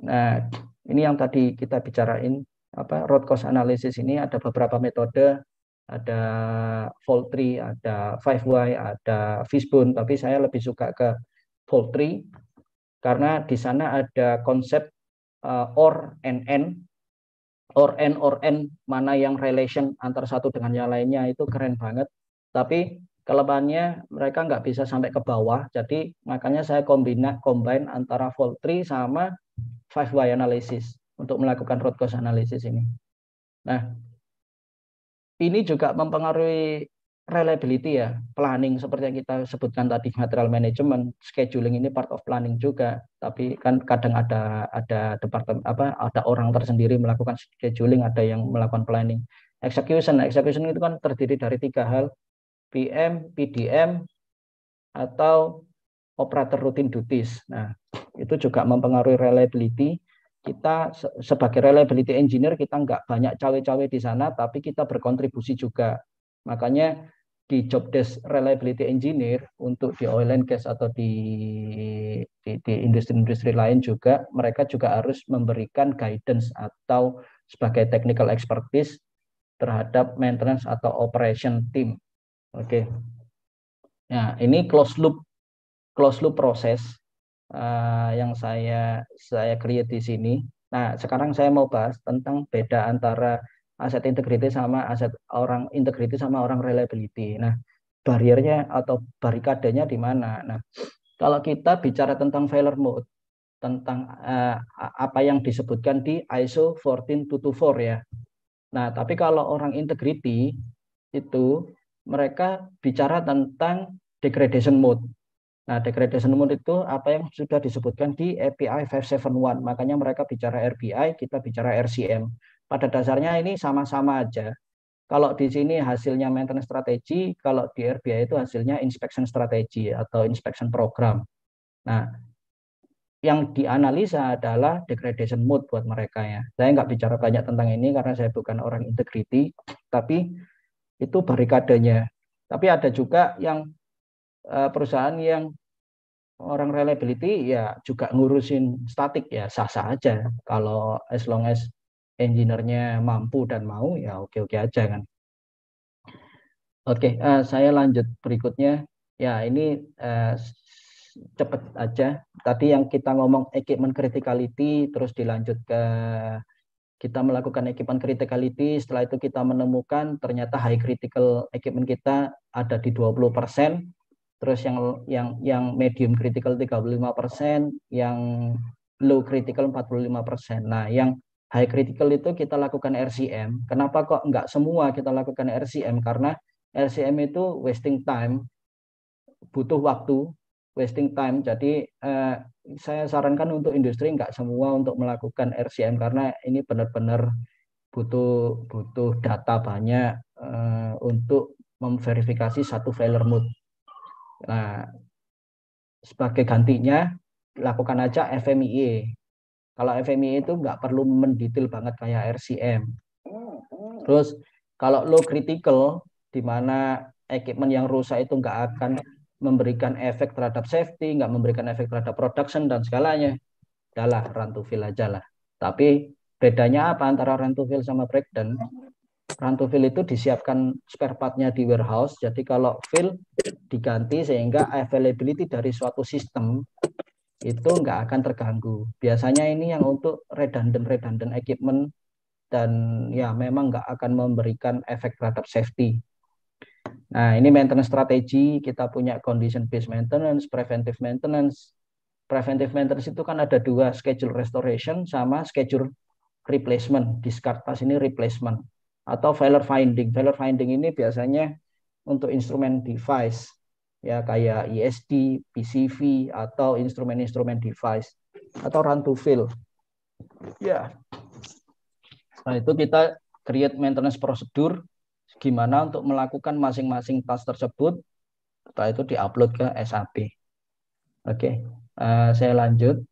Nah, ini yang tadi kita bicarain apa root cause analysis ini ada beberapa metode, ada tree ada five y ada Fishbone, tapi saya lebih suka ke tree karena di sana ada konsep uh, or and n or n or n mana yang relation antar satu dengan yang lainnya itu keren banget tapi kelemahannya mereka nggak bisa sampai ke bawah jadi makanya saya kombina combine antara tree sama five way analysis untuk melakukan root cause analysis ini. Nah, ini juga mempengaruhi reliability ya, planning seperti yang kita sebutkan tadi material management, scheduling ini part of planning juga, tapi kan kadang ada ada departemen apa ada orang tersendiri melakukan scheduling, ada yang melakukan planning. Execution, nah, execution itu kan terdiri dari tiga hal, PM, PDM, atau operator rutin duties. Nah, itu juga mempengaruhi reliability. Kita sebagai reliability engineer kita nggak banyak cawe-cawe di sana, tapi kita berkontribusi juga. Makanya di job desk reliability engineer untuk di oil and gas atau di di, industri-industri lain juga mereka juga harus memberikan guidance atau sebagai technical expertise terhadap maintenance atau operation team. Oke. Okay. Nah, ini close loop close loop proses uh, yang saya saya create di sini. Nah, sekarang saya mau bahas tentang beda antara aset integrity sama aset orang integrity sama orang reliability. Nah, bariernya atau barikadenya di mana? Nah, kalau kita bicara tentang failure mode, tentang uh, apa yang disebutkan di ISO 14224 ya. Nah, tapi kalau orang integrity itu mereka bicara tentang degradation mode. Nah, degradation mode itu apa yang sudah disebutkan di API 571. Makanya mereka bicara RBI, kita bicara RCM. Pada dasarnya ini sama-sama aja. Kalau di sini hasilnya maintenance strategi, kalau di RBI itu hasilnya inspection strategi atau inspection program. Nah, yang dianalisa adalah degradation mode buat mereka ya. Saya nggak bicara banyak tentang ini karena saya bukan orang integrity, tapi itu barikadenya. Tapi ada juga yang eh, perusahaan yang orang reliability ya juga ngurusin statik ya sah-sah aja kalau as long as engineer-nya mampu dan mau ya oke-oke aja kan. Oke, okay, uh, eh, saya lanjut berikutnya. Ya, ini uh, cepet aja. Tadi yang kita ngomong equipment criticality terus dilanjut ke kita melakukan equipment criticality, setelah itu kita menemukan ternyata high critical equipment kita ada di 20 persen, terus yang yang yang medium critical 35%, yang low critical 45%. Nah, yang high critical itu kita lakukan RCM. Kenapa kok nggak semua kita lakukan RCM? Karena RCM itu wasting time, butuh waktu, wasting time. Jadi eh, saya sarankan untuk industri nggak semua untuk melakukan RCM karena ini benar-benar butuh butuh data banyak eh, untuk memverifikasi satu failure mode. Nah, sebagai gantinya lakukan aja FMIE. Kalau FMIE itu nggak perlu mendetail banget kayak RCM. Terus kalau low critical, di mana equipment yang rusak itu nggak akan memberikan efek terhadap safety, nggak memberikan efek terhadap production dan segalanya, adalah run to fill aja lah. Tapi bedanya apa antara run to sama breakdown? run fill itu disiapkan spare partnya di warehouse. Jadi kalau fill diganti sehingga availability dari suatu sistem itu nggak akan terganggu. Biasanya ini yang untuk redundant redundant equipment dan ya memang nggak akan memberikan efek terhadap safety. Nah ini maintenance strategy kita punya condition based maintenance, preventive maintenance. Preventive maintenance itu kan ada dua schedule restoration sama schedule replacement. Discard pas ini replacement atau failure finding. Failure finding ini biasanya untuk instrumen device ya kayak ISD, e PCV atau instrumen-instrumen device atau run to fail. Ya. Nah, itu kita create maintenance prosedur gimana untuk melakukan masing-masing task tersebut. Setelah itu diupload ke SAP. Oke, uh, saya lanjut.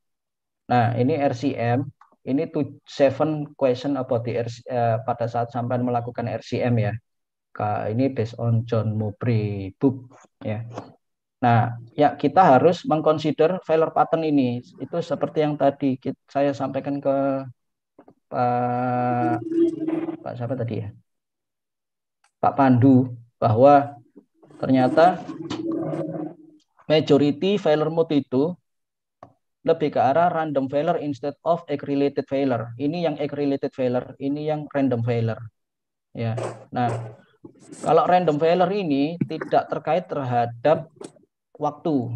Nah, ini RCM ini to seven question about the RC, uh, eh, pada saat sampai melakukan RCM ya. Ini based on John Mowbray book ya. Nah, ya kita harus mengconsider failure pattern ini. Itu seperti yang tadi saya sampaikan ke Pak Pak siapa tadi ya? Pak Pandu bahwa ternyata majority failure mode itu lebih ke arah random failure instead of egg related failure. Ini yang egg related failure, ini yang random failure. Ya. Nah, kalau random failure ini tidak terkait terhadap waktu,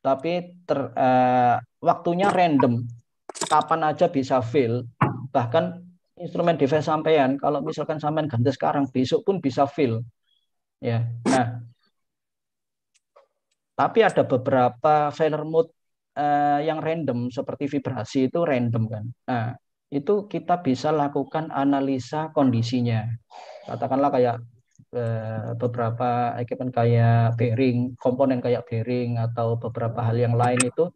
tapi ter, uh, waktunya random. Kapan aja bisa fail. Bahkan instrumen device sampean kalau misalkan sampean ganti sekarang besok pun bisa fail. Ya. Nah, tapi ada beberapa failure mode uh, yang random seperti vibrasi itu random kan. Nah, itu kita bisa lakukan analisa kondisinya. Katakanlah kayak uh, beberapa equipment kayak bearing, komponen kayak bearing atau beberapa hal yang lain itu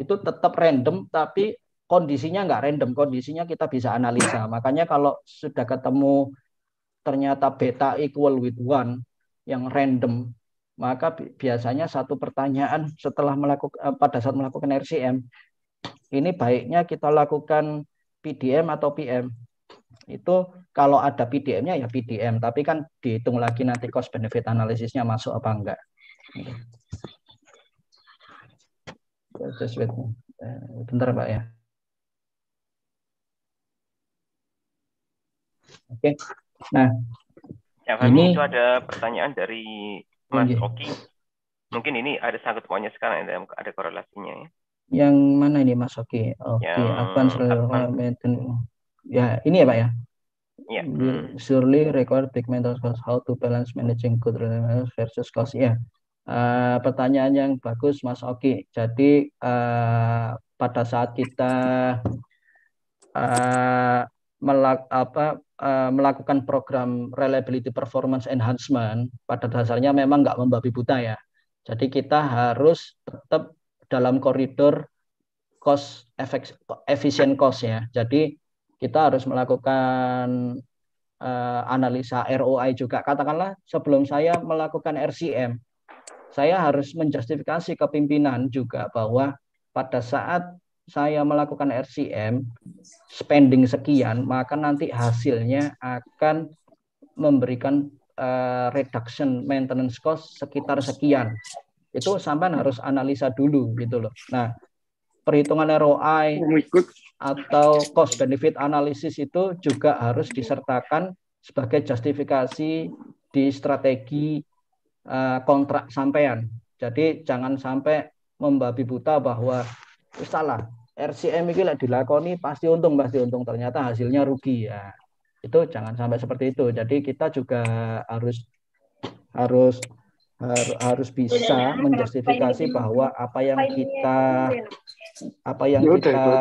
itu tetap random tapi kondisinya nggak random, kondisinya kita bisa analisa. Makanya kalau sudah ketemu ternyata beta equal with one yang random maka biasanya satu pertanyaan setelah melakukan eh, pada saat melakukan RCM ini baiknya kita lakukan PDM atau PM itu kalau ada PDM-nya ya PDM tapi kan dihitung lagi nanti cost benefit analisisnya masuk apa enggak bentar Pak ya oke nah ya, ini itu ada pertanyaan dari Mas okay. Oki. Mungkin ini ada sangat banyak sekarang yang ada korelasinya ya. Yang mana ini Mas Oki? Oke, okay. advance Ya, ini ya Pak ya. Yeah. Surely require big mental how to balance managing good relationships versus cost. Ya, uh, pertanyaan yang bagus Mas Oki. Jadi uh, pada saat kita uh, melak apa Eh, melakukan program reliability performance enhancement pada dasarnya memang nggak membabi buta ya. Jadi kita harus tetap dalam koridor cost efficient cost ya. Jadi kita harus melakukan uh, analisa ROI juga. Katakanlah sebelum saya melakukan RCM, saya harus menjustifikasi ke pimpinan juga bahwa pada saat saya melakukan RCM spending sekian, maka nanti hasilnya akan memberikan uh, reduction maintenance cost sekitar sekian. Itu sampean harus analisa dulu gitu loh. Nah, perhitungan ROI atau cost benefit analysis itu juga harus disertakan sebagai justifikasi di strategi uh, kontrak sampean. Jadi jangan sampai membabi buta bahwa salah. RCM itu lah dilakoni pasti untung, pasti untung. Ternyata hasilnya rugi ya. Itu jangan sampai seperti itu. Jadi kita juga harus harus harus bisa iya, iya. menjustifikasi bahwa apa yang iya, kita apa yang ya kita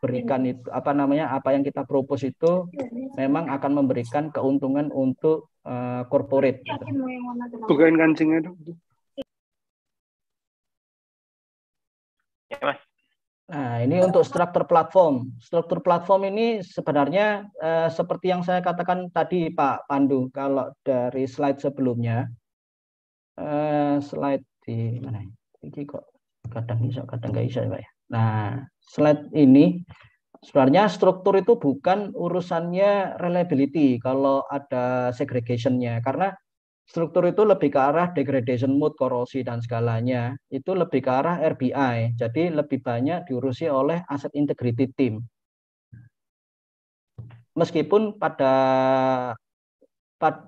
berikan itu apa namanya apa yang kita propose itu memang akan memberikan keuntungan untuk uh, corporate. Bukain kancingnya dong. Ya, Mas. Nah, ini untuk struktur platform. Struktur platform ini sebenarnya eh, seperti yang saya katakan tadi, Pak Pandu, kalau dari slide sebelumnya. Eh, slide di mana? Ini kok kadang bisa, kadang nggak bisa, ya, Pak ya. Nah, slide ini sebenarnya struktur itu bukan urusannya reliability kalau ada segregationnya, karena struktur itu lebih ke arah degradation mode, korosi dan segalanya. Itu lebih ke arah RBI. Jadi lebih banyak diurusi oleh aset integrity team. Meskipun pada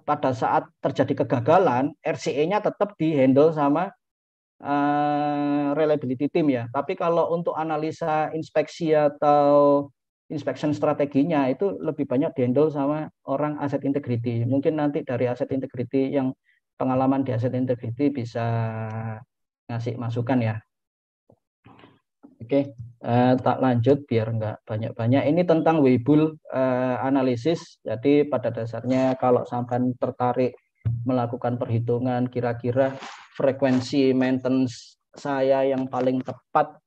pada saat terjadi kegagalan, RCE-nya tetap dihandle sama uh, reliability team ya. Tapi kalau untuk analisa inspeksi atau inspection strateginya itu lebih banyak dihandle sama orang aset integrity. Mungkin nanti dari aset integrity yang pengalaman di aset integrity bisa ngasih masukan ya. Oke, uh, tak lanjut biar nggak banyak-banyak. Ini tentang Weibull uh, eh, analisis. Jadi pada dasarnya kalau sampai tertarik melakukan perhitungan kira-kira frekuensi maintenance saya yang paling tepat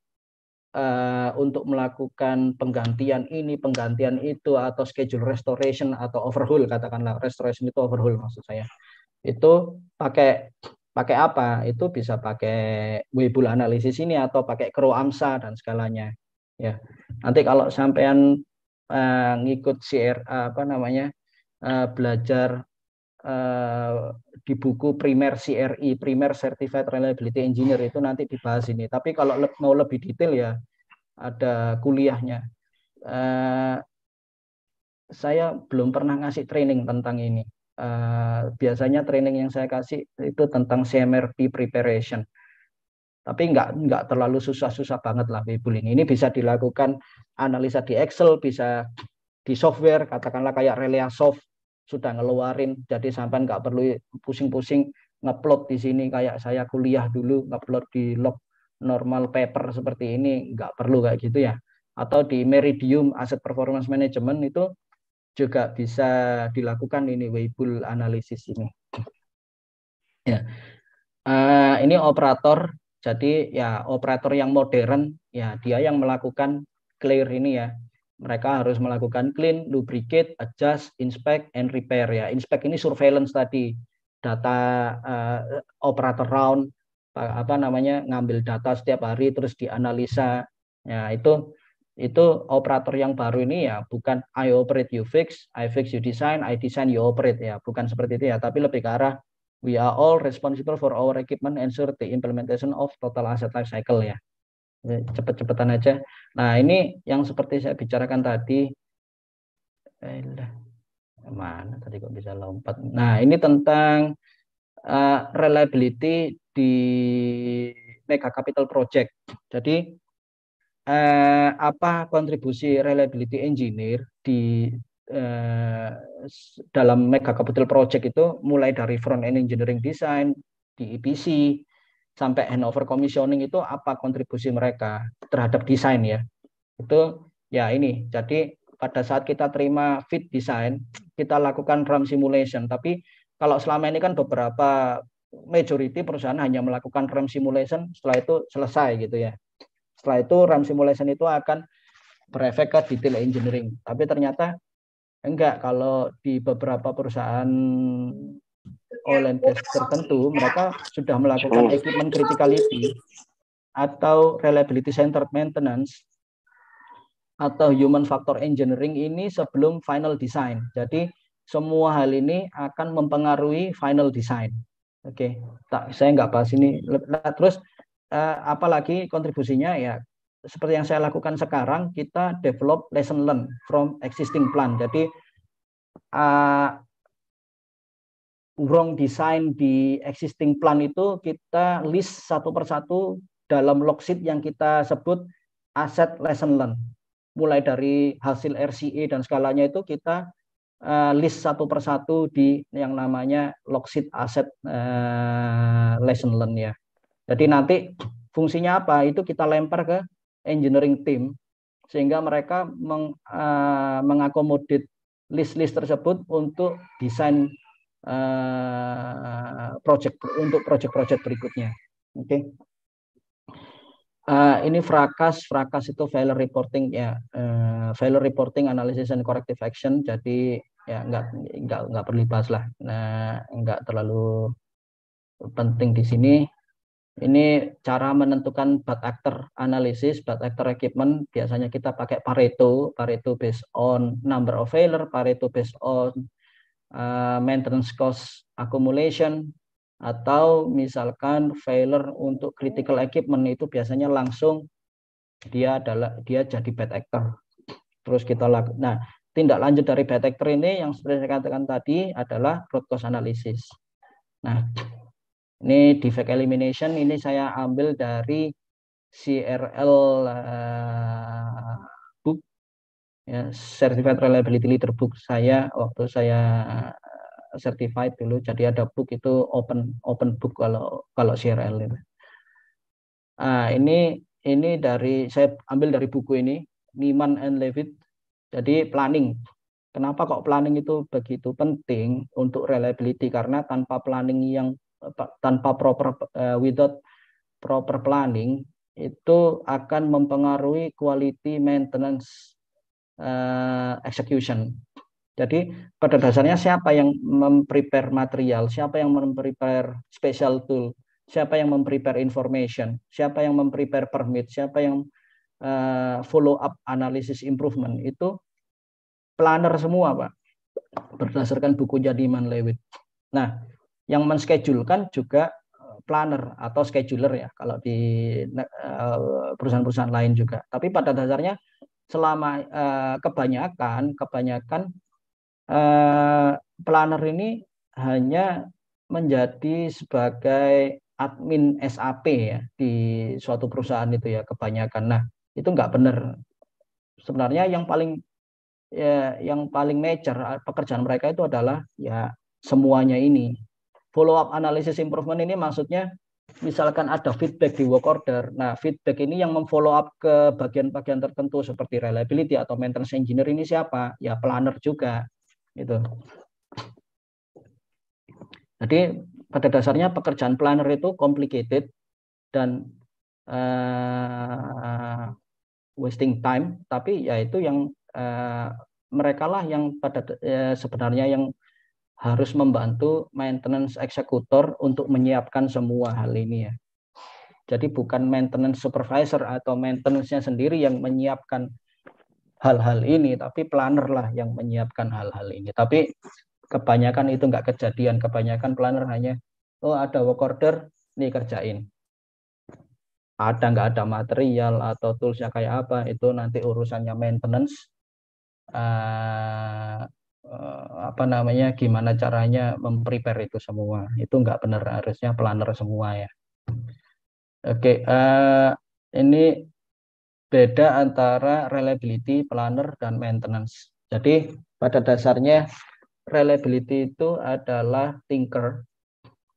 Eh, untuk melakukan penggantian ini, penggantian itu, atau schedule restoration atau overhaul katakanlah restoration itu overhaul maksud saya itu pakai pakai apa? Itu bisa pakai Weibull analisis ini atau pakai Crow AMSA dan segalanya Ya. Nanti kalau sampean uh, ngikut CR apa namanya? Uh, belajar uh, di buku primer CRI, primer Certified Reliability Engineer itu nanti dibahas ini. Tapi kalau le mau lebih detail ya ada kuliahnya. Uh, saya belum pernah ngasih training tentang ini. Uh, biasanya training yang saya kasih itu tentang CMRP preparation. Tapi nggak nggak terlalu susah-susah banget lah webuilding. Ini bisa dilakukan analisa di Excel, bisa di software, katakanlah kayak Relia Soft sudah ngeluarin jadi sampai nggak perlu pusing-pusing ngeplot di sini kayak saya kuliah dulu ngeplot di log normal paper seperti ini nggak perlu kayak gitu ya atau di Meridium Asset Performance Management itu juga bisa dilakukan ini Weibull analisis ini ya uh, ini operator jadi ya operator yang modern ya dia yang melakukan clear ini ya mereka harus melakukan clean, lubricate, adjust, inspect, and repair ya. Inspect ini surveillance tadi, data uh, operator round apa namanya ngambil data setiap hari terus dianalisa. Ya itu itu operator yang baru ini ya bukan I operate you fix, I fix you design, I design you operate ya bukan seperti itu ya tapi lebih ke arah we are all responsible for our equipment and ensure the implementation of total asset life cycle ya. Ya, cepat-cepatan aja. Nah, ini yang seperti saya bicarakan tadi. Ayolah, eh, mana tadi kok bisa lompat? Nah, ini tentang uh, reliability di mega capital project. Jadi uh, apa kontribusi reliability engineer di uh, dalam mega capital project itu mulai dari front end engineering design di EPC, sampai handover commissioning itu apa kontribusi mereka terhadap desain ya. Itu ya ini. Jadi pada saat kita terima fit desain kita lakukan RAM simulation. Tapi kalau selama ini kan beberapa majority perusahaan hanya melakukan RAM simulation, setelah itu selesai gitu ya. Setelah itu RAM simulation itu akan berefek ke detail engineering. Tapi ternyata enggak kalau di beberapa perusahaan oleh and gas tertentu, mereka sudah melakukan equipment criticality atau reliability center maintenance atau human factor engineering ini sebelum final design. Jadi semua hal ini akan mempengaruhi final design. Oke, tak saya nggak bahas ini. Nah, terus eh, apalagi kontribusinya ya seperti yang saya lakukan sekarang kita develop lesson learn from existing plan. Jadi eh, wrong design di existing plan itu kita list satu persatu dalam log sheet yang kita sebut asset lesson learn. Mulai dari hasil RCE dan skalanya itu kita eh, list satu persatu di yang namanya log sheet asset eh, lesson learn ya. Jadi nanti fungsinya apa? Itu kita lempar ke engineering team sehingga mereka meng, uh, mengakomodir list-list tersebut untuk desain Eh, project untuk project-project berikutnya. Oke. Okay. Uh, eh, ini frakas, frakas itu failure reporting ya, uh, failure reporting, analysis and corrective action. Jadi ya nggak nggak nggak perlu lah, nah, nggak terlalu penting di sini. Ini cara menentukan bad actor analysis, bad actor equipment. Biasanya kita pakai Pareto, Pareto based on number of failure, Pareto based on Eh, maintenance cost accumulation atau misalkan failure untuk critical equipment itu biasanya langsung dia adalah dia jadi bad actor. Terus kita lakukan. Nah, tindak lanjut dari bad actor ini yang seperti saya katakan tadi adalah root cause analysis. Nah, ini defect elimination ini saya ambil dari CRL eh, ya, certified reliability leader book saya waktu saya eh, certified dulu jadi ada book itu open open book kalau kalau CRL itu. Nah, ini ini dari saya ambil dari buku ini Niman and Levitt. Jadi planning. Kenapa kok planning itu begitu penting untuk reliability? Karena tanpa planning yang eh, tanpa proper uh, without proper planning itu akan mempengaruhi quality maintenance Eh, execution. Jadi pada dasarnya siapa yang memprepare material, siapa yang memprepare special tool, siapa yang memprepare information, siapa yang memprepare permit, siapa yang uh, follow up analisis improvement itu planner semua pak berdasarkan buku jadiman Lewit. Nah, yang kan juga eh, planner atau scheduler ya kalau di perusahaan-perusahaan lain juga. Tapi pada dasarnya selama uh, kebanyakan kebanyakan uh, planner ini hanya menjadi sebagai admin SAP ya di suatu perusahaan itu ya kebanyakan. Nah itu nggak benar. Sebenarnya yang paling ya, yang paling major eh, pekerjaan mereka itu adalah ya semuanya ini follow up analysis improvement ini maksudnya misalkan ada feedback di work order. Nah, feedback ini yang memfollow up ke bagian-bagian tertentu seperti reliability atau maintenance engineer ini siapa? Ya planner juga. Gitu. Jadi pada dasarnya pekerjaan planner itu complicated dan uh, wasting time, tapi ya itu yang uh, eh, mereka lah yang pada uh, sebenarnya yang harus membantu maintenance eksekutor untuk menyiapkan semua hal ini ya. Jadi bukan maintenance supervisor atau maintenance-nya sendiri yang menyiapkan hal-hal ini, tapi planner lah yang menyiapkan hal-hal ini. Tapi kebanyakan itu enggak kejadian, kebanyakan planner hanya, oh ada work order, nih kerjain. Ada enggak ada material atau toolsnya kayak apa, itu nanti urusannya maintenance, eh, Eh, apa namanya gimana caranya memprepare itu semua itu nggak benar harusnya planner semua ya oke okay, uh, eh, ini beda antara reliability planner dan maintenance jadi pada dasarnya reliability itu adalah thinker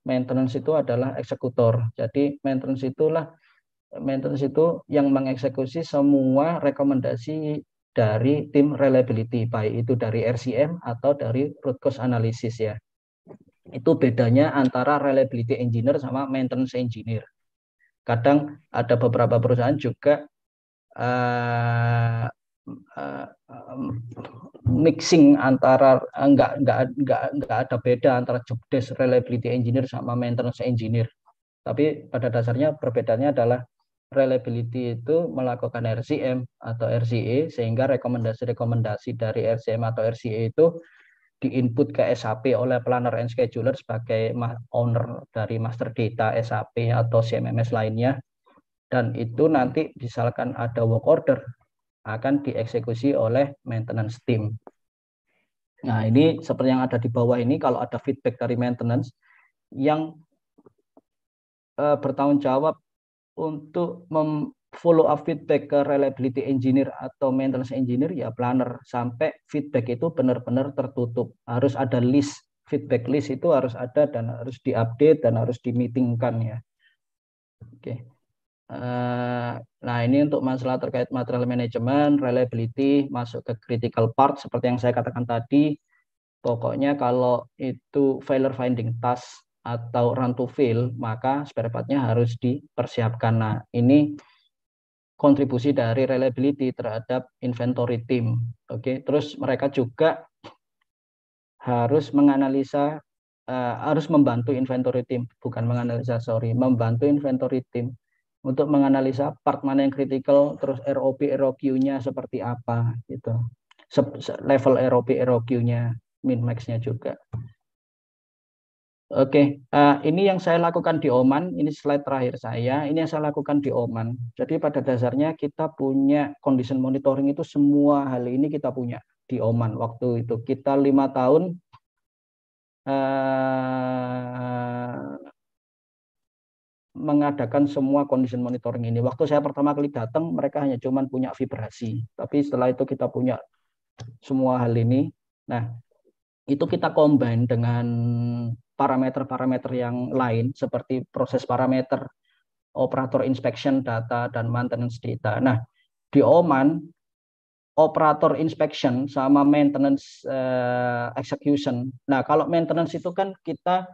maintenance itu adalah eksekutor jadi maintenance itulah maintenance itu yang mengeksekusi semua rekomendasi dari tim reliability, baik itu dari RCM atau dari root cause analysis ya. Itu bedanya antara reliability engineer sama maintenance engineer. Kadang ada beberapa perusahaan juga uh, uh, mixing antara enggak enggak enggak enggak ada beda antara job desk reliability engineer sama maintenance engineer. Tapi pada dasarnya perbedaannya adalah reliability itu melakukan RCM atau RCE sehingga rekomendasi-rekomendasi dari RCM atau RCE itu diinput ke SAP oleh planner and scheduler sebagai owner dari master data SAP atau CMMS lainnya dan itu nanti misalkan ada work order akan dieksekusi oleh maintenance team. Nah, ini seperti yang ada di bawah ini kalau ada feedback dari maintenance yang eh, bertanggung jawab untuk follow up feedback ke reliability engineer atau maintenance engineer ya planner sampai feedback itu benar-benar tertutup. Harus ada list feedback list itu harus ada dan harus diupdate dan harus dimitingkan ya. Oke. Eh, nah ini untuk masalah terkait material management, reliability, masuk ke critical part seperti yang saya katakan tadi. Pokoknya kalau itu failure finding task atau run to fill, maka spare partnya harus dipersiapkan. Nah, ini kontribusi dari reliability terhadap inventory team. Oke, okay? terus mereka juga harus menganalisa uh, harus membantu inventory team, bukan menganalisa sorry, membantu inventory team untuk menganalisa part mana yang critical terus ROP ROQ-nya seperti apa gitu. Level ROP ROQ-nya, min max-nya juga. Oke, okay. uh, eh, ini yang saya lakukan di Oman. Ini slide terakhir saya. Ini yang saya lakukan di Oman. Jadi pada dasarnya kita punya condition monitoring itu semua hal ini kita punya di Oman waktu itu. Kita lima tahun uh, mengadakan semua condition monitoring ini. Waktu saya pertama kali datang, mereka hanya cuman punya vibrasi. Tapi setelah itu kita punya semua hal ini. Nah, itu kita combine dengan parameter-parameter yang lain seperti proses parameter, operator inspection data dan maintenance data. Nah, di Oman operator inspection sama maintenance uh, execution. Nah, kalau maintenance itu kan kita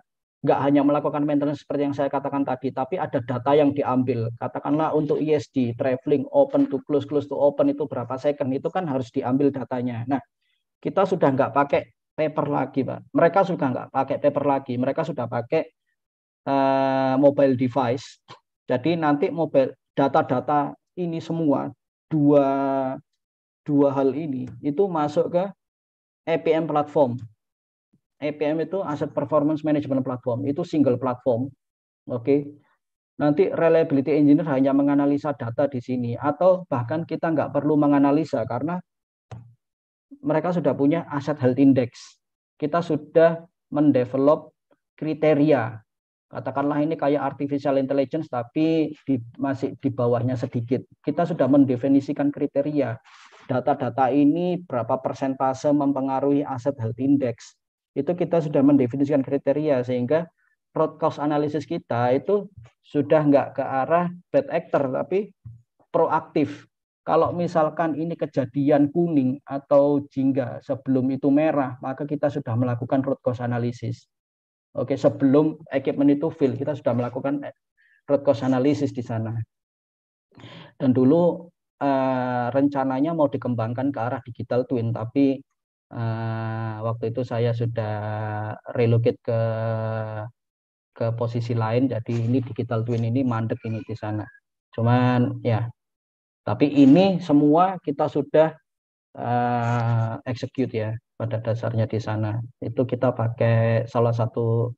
nggak hanya melakukan maintenance seperti yang saya katakan tadi, tapi ada data yang diambil. Katakanlah untuk ISD, e traveling, open to close, close to open itu berapa second, itu kan harus diambil datanya. Nah, kita sudah nggak pakai paper lagi, Pak. Mereka sudah nggak pakai paper lagi, mereka sudah pakai uh, mobile device. Jadi nanti mobile data-data ini semua dua dua hal ini itu masuk ke APM platform. APM itu Asset Performance Management Platform, itu single platform. Oke. Okay. Nanti reliability engineer hanya menganalisa data di sini atau bahkan kita nggak perlu menganalisa karena mereka sudah punya aset health index. Kita sudah mendevelop kriteria. Katakanlah ini kayak artificial intelligence tapi di, masih di bawahnya sedikit. Kita sudah mendefinisikan kriteria. Data-data ini berapa persentase mempengaruhi aset health index. Itu kita sudah mendefinisikan kriteria sehingga root cause analysis kita itu sudah nggak ke arah bad actor tapi proaktif kalau misalkan ini kejadian kuning atau jingga sebelum itu merah, maka kita sudah melakukan root cause analysis. Oke, sebelum equipment itu fill, kita sudah melakukan eh, root cause analysis di sana. Dan dulu uh, rencananya mau dikembangkan ke arah digital twin, tapi uh, waktu itu saya sudah relocate ke ke posisi lain jadi ini digital twin ini mandek ini di sana cuman ya tapi ini semua kita sudah uh, execute ya pada dasarnya di sana. Itu kita pakai salah satu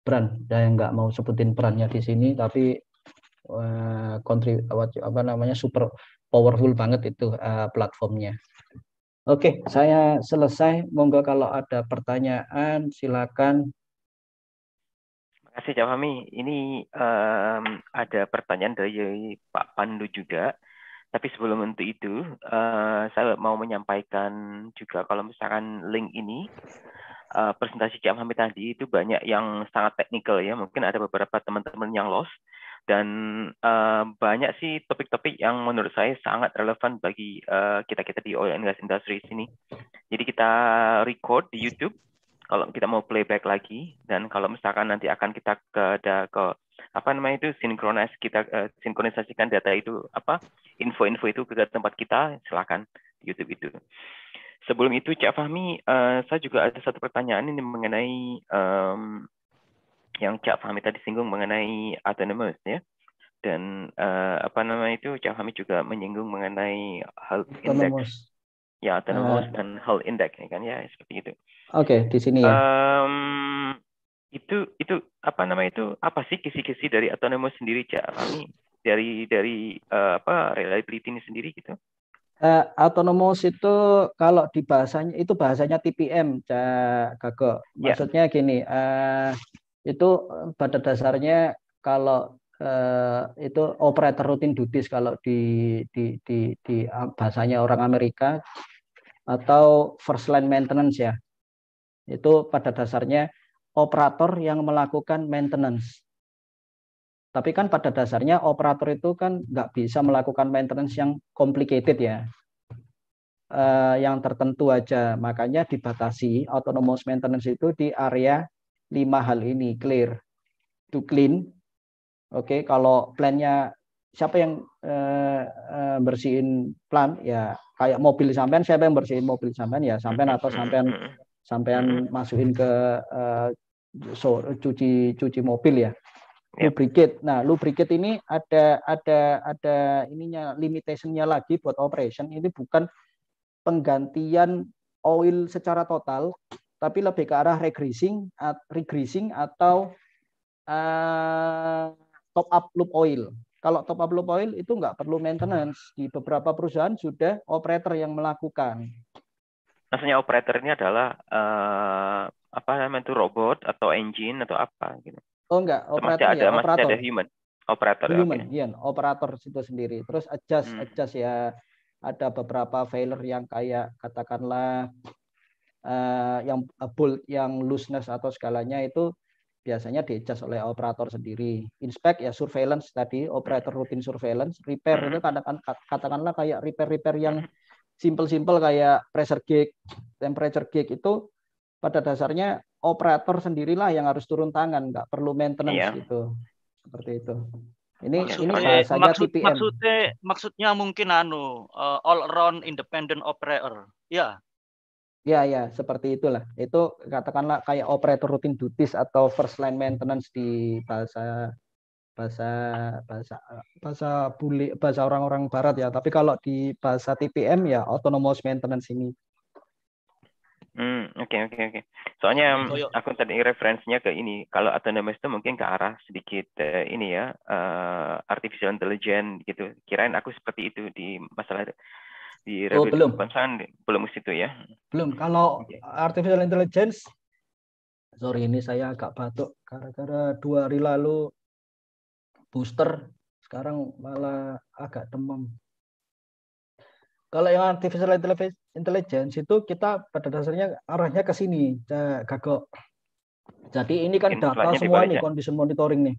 brand. Saya nggak mau sebutin brandnya di sini, tapi uh, apa namanya super powerful banget itu uh, platformnya. Oke, okay, saya selesai. Monggo kalau ada pertanyaan silakan. Terima kasih Cak Ini um, ada pertanyaan dari Pak Pandu juga. Tapi sebelum untuk itu, uh, saya mau menyampaikan juga kalau misalkan link ini uh, presentasi Cik Hamid tadi itu banyak yang sangat teknikal ya. Mungkin ada beberapa teman-teman yang lost dan uh, banyak sih topik-topik yang menurut saya sangat relevan bagi kita kita kita di oil and gas industry sini. Jadi kita record di YouTube kalau kita mau playback lagi dan kalau misalkan nanti akan kita ke, ke apa namanya itu sinkronis kita uh, sinkronisasikan data itu apa info-info itu ke tempat kita silakan di YouTube itu. Sebelum itu Cak Fahmi, uh, saya juga ada satu pertanyaan ini mengenai um, yang Cak Fahmi tadi singgung mengenai autonomous ya. Dan uh, apa nama itu Cak Fahmi juga menyinggung mengenai hal index. Ya, autonomous uh. dan health index ya kan ya seperti itu. Oke, okay, di sini ya. Um, itu itu apa nama itu apa sih kisi-kisi dari autonomous sendiri cak kami dari dari uh, apa reliability ini sendiri gitu uh, eh, autonomous itu kalau di bahasanya itu bahasanya TPM cak Gago ya. maksudnya yeah. gini uh, itu pada dasarnya kalau uh, itu operator rutin duties kalau di di di, di bahasanya orang Amerika atau first line maintenance ya itu pada dasarnya operator yang melakukan maintenance. Tapi kan pada dasarnya operator itu kan nggak bisa melakukan maintenance yang complicated ya, Uh, yang tertentu aja. Makanya dibatasi autonomous maintenance itu di area lima hal ini clear, to clean. Oke, okay, kalau plannya siapa yang uh, uh, bersihin plan ya kayak mobil sampean siapa yang bersihin mobil sampean ya sampean atau sampean sampean masukin ke uh, so, cuci cuci mobil ya lubricate. Nah, lubricate ini ada ada ada ininya limitationnya lagi buat operation. Ini bukan penggantian oil secara total, tapi lebih ke arah regreasing regreasing atau uh, top up loop oil. Kalau top up loop oil itu nggak perlu maintenance di beberapa perusahaan sudah operator yang melakukan maksudnya operator ini adalah uh, apa namanya itu robot atau engine atau apa gitu. Oh enggak, operator masih ada ya, masih ada human. Operator. Ya, human, okay. iya, operator itu sendiri. Terus adjust hmm. adjust ya ada beberapa failure yang kayak katakanlah uh, yang eh, bolt yang looseness atau skalanya itu biasanya di adjust oleh operator sendiri. Inspect ya surveillance tadi, operator hmm. rutin surveillance, repair hmm. itu katakan katakanlah kayak repair-repair yang hmm simple-simple kayak pressure gauge, temperature gauge itu pada dasarnya operator sendirilah yang harus turun tangan, nggak perlu maintenance iya. gitu. Seperti itu. Ini maksud, ini bahasanya maksud, TPM. Maksudnya maksudnya mungkin anu uh, all around independent operator. Ya. Ya ya, seperti itulah. Itu katakanlah kayak operator rutin duties atau first line maintenance di bahasa bahasa ah. bahasa bahasa bule bahasa orang-orang barat ya tapi kalau di bahasa TPM ya autonomous maintenance ini Hmm, oke oke oke. Soalnya oh, aku tadi referensinya ke ini. Kalau autonomous itu mungkin ke arah sedikit uh, ini ya, uh, artificial intelligence gitu. Kirain aku seperti itu di masalah di oh, belum. Pansan, belum situ ya. Belum. Hmm. Kalau okay. artificial intelligence sorry ini saya agak batuk karena dua hari lalu booster sekarang malah agak demam kalau yang artificial intelligence itu kita pada dasarnya arahnya ke sini kagok jadi ini kan data semua nih condition monitoring nih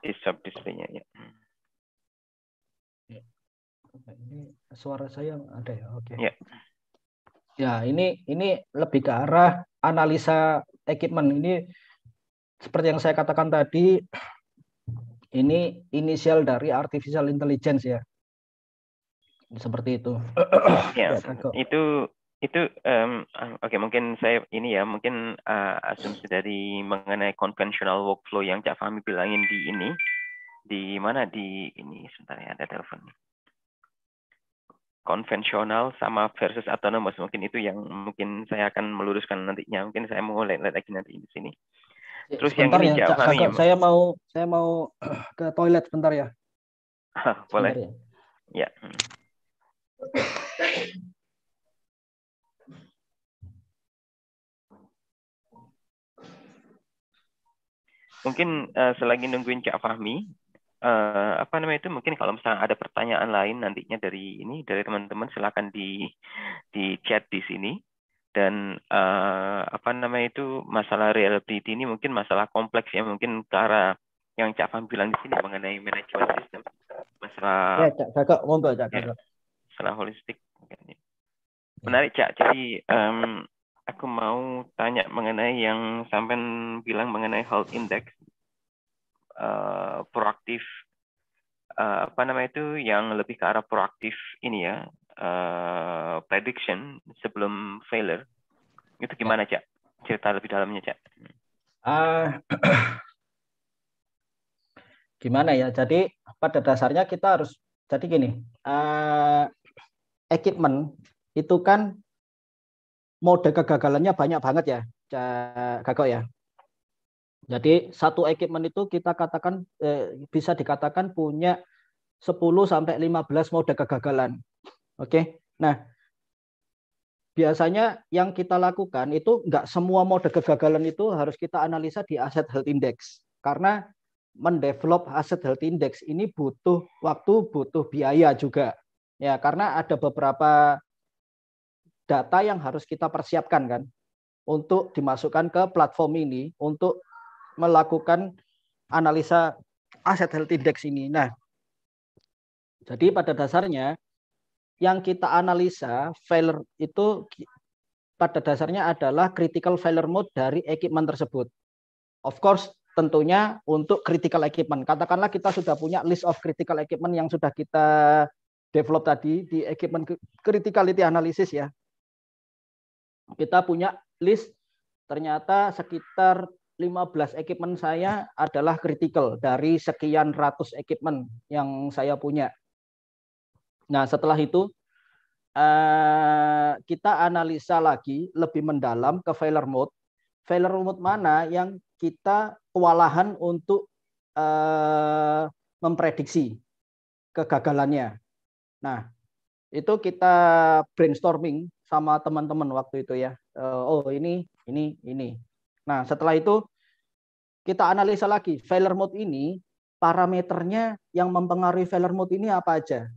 Isap displaynya ya, ya. ini suara saya ada ya oke okay. ya. ya ini ini lebih ke arah analisa equipment ini seperti yang saya katakan tadi ini inisial dari artificial intelligence ya seperti itu ya, itu itu um, oke okay, mungkin saya ini ya mungkin uh, asumsi dari mengenai konvensional workflow yang Cak Fahmi bilangin di ini di mana di ini sebentar ya ada telepon konvensional sama versus autonomous mungkin itu yang mungkin saya akan meluruskan nantinya mungkin saya mau lihat lagi nanti di sini Ya, Terus sebentar yang ya, Cak, saya mau saya mau ke toilet sebentar ya. Boleh. ya. ya. Mungkin uh, selagi nungguin Cak Fahmi, uh, apa namanya itu mungkin kalau misalnya ada pertanyaan lain nantinya dari ini dari teman-teman silakan di di chat di sini dan uh, apa namanya itu masalah reliability ini mungkin masalah kompleks ya mungkin cara yang Cak Fam bilang di sini mengenai manajemen sistem masalah ya Cak Cak Cak, Cak ya, masalah holistik ya. menarik Cak jadi um, aku mau tanya mengenai yang sampai bilang mengenai health index uh, proaktif uh, apa namanya itu yang lebih ke arah proaktif ini ya uh, prediction sebelum failure itu ya. gimana cak cerita lebih dalamnya cak uh, gimana ya jadi pada dasarnya kita harus jadi gini uh, equipment itu kan mode kegagalannya banyak banget ya cak kakak ya jadi satu equipment itu kita katakan eh, bisa dikatakan punya 10 sampai 15 mode kegagalan. Oke. Nah, biasanya yang kita lakukan itu nggak semua mode kegagalan itu harus kita analisa di aset health index karena mendevelop aset health index ini butuh waktu, butuh biaya juga. Ya, karena ada beberapa data yang harus kita persiapkan kan untuk dimasukkan ke platform ini untuk melakukan analisa aset health index ini. Nah, jadi pada dasarnya yang kita analisa failure itu pada dasarnya adalah critical failure mode dari equipment tersebut. Of course, tentunya untuk critical equipment. Katakanlah kita sudah punya list of critical equipment yang sudah kita develop tadi di equipment criticality analysis ya. Kita punya list ternyata sekitar 15 equipment saya adalah critical dari sekian ratus equipment yang saya punya. Nah, setelah itu eh, kita analisa lagi lebih mendalam ke failure mode. Failure mode mana yang kita kewalahan untuk eh, memprediksi kegagalannya. Nah, itu kita brainstorming sama teman-teman waktu itu ya. Eh, oh, ini ini ini. Nah, setelah itu kita analisa lagi failure mode ini parameternya yang mempengaruhi failure mode ini apa aja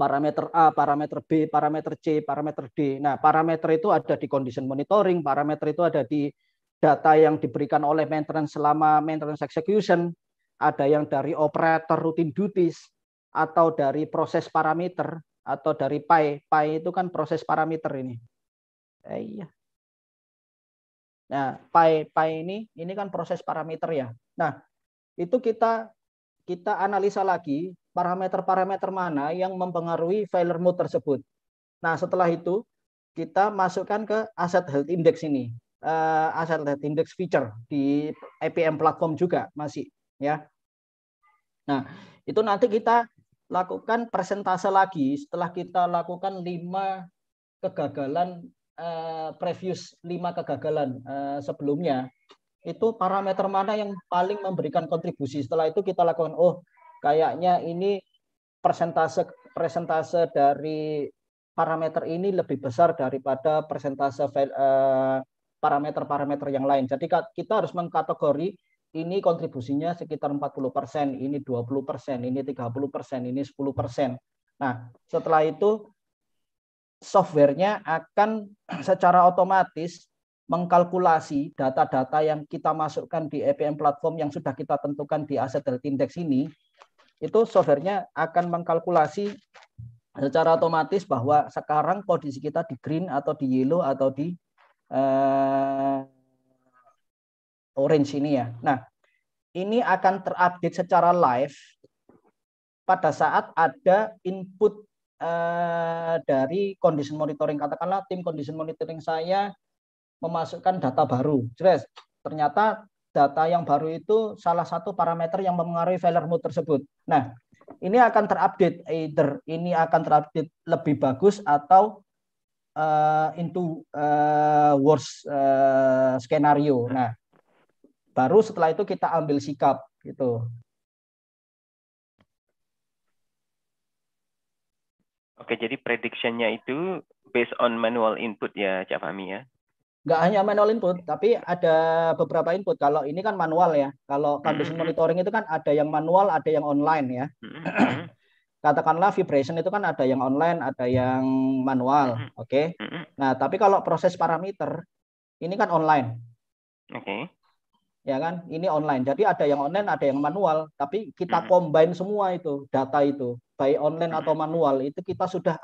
parameter A, parameter B, parameter C, parameter D. Nah, parameter itu ada di condition monitoring, parameter itu ada di data yang diberikan oleh maintenance selama maintenance execution, ada yang dari operator rutin duties, atau dari proses parameter, atau dari PI. PI itu kan proses parameter ini. Eh, iya. Nah, PI, PI ini, ini kan proses parameter ya. Nah, itu kita kita analisa lagi parameter-parameter mana yang mempengaruhi failure mode tersebut. Nah, setelah itu kita masukkan ke asset health index ini. Uh, eh, asset health index feature di APM platform juga masih ya. Nah, itu nanti kita lakukan presentase lagi setelah kita lakukan 5 kegagalan uh, previous 5 kegagalan uh, sebelumnya itu parameter mana yang paling memberikan kontribusi. Setelah itu kita lakukan oh kayaknya ini persentase persentase dari parameter ini lebih besar daripada persentase eh, parameter-parameter yang lain. Jadi kita harus mengkategori ini kontribusinya sekitar 40%, ini 20%, ini 30%, ini 10%. Nah, setelah itu softwarenya akan secara otomatis mengkalkulasi data-data yang kita masukkan di EPM platform yang sudah kita tentukan di aset health index ini itu softwarenya akan mengkalkulasi secara otomatis bahwa sekarang kondisi kita di green atau di yellow atau di uh, orange ini ya. Nah, ini akan terupdate secara live pada saat ada input uh, dari condition monitoring. Katakanlah tim condition monitoring saya memasukkan data baru. Jelas, ternyata data yang baru itu salah satu parameter yang mempengaruhi failure mode tersebut. Nah, ini akan terupdate either ini akan terupdate lebih bagus atau uh, into uh, eh, worst uh, eh, skenario. Nah, baru setelah itu kita ambil sikap gitu. Oke, jadi prediction-nya itu based on manual input ya, Cak Fahmi ya? nggak hanya manual input, tapi ada beberapa input. Kalau ini kan manual ya. Kalau condition mm-hmm. monitoring itu kan ada yang manual, ada yang online ya. Mm-hmm. Katakanlah vibration itu kan ada yang online, ada yang manual. Mm-hmm. Oke. Okay? Nah, tapi kalau proses parameter ini kan online. Oke. Okay. Ya kan? Ini online. Jadi ada yang online, ada yang manual, tapi kita combine semua itu, data itu, baik online atau manual, itu kita sudah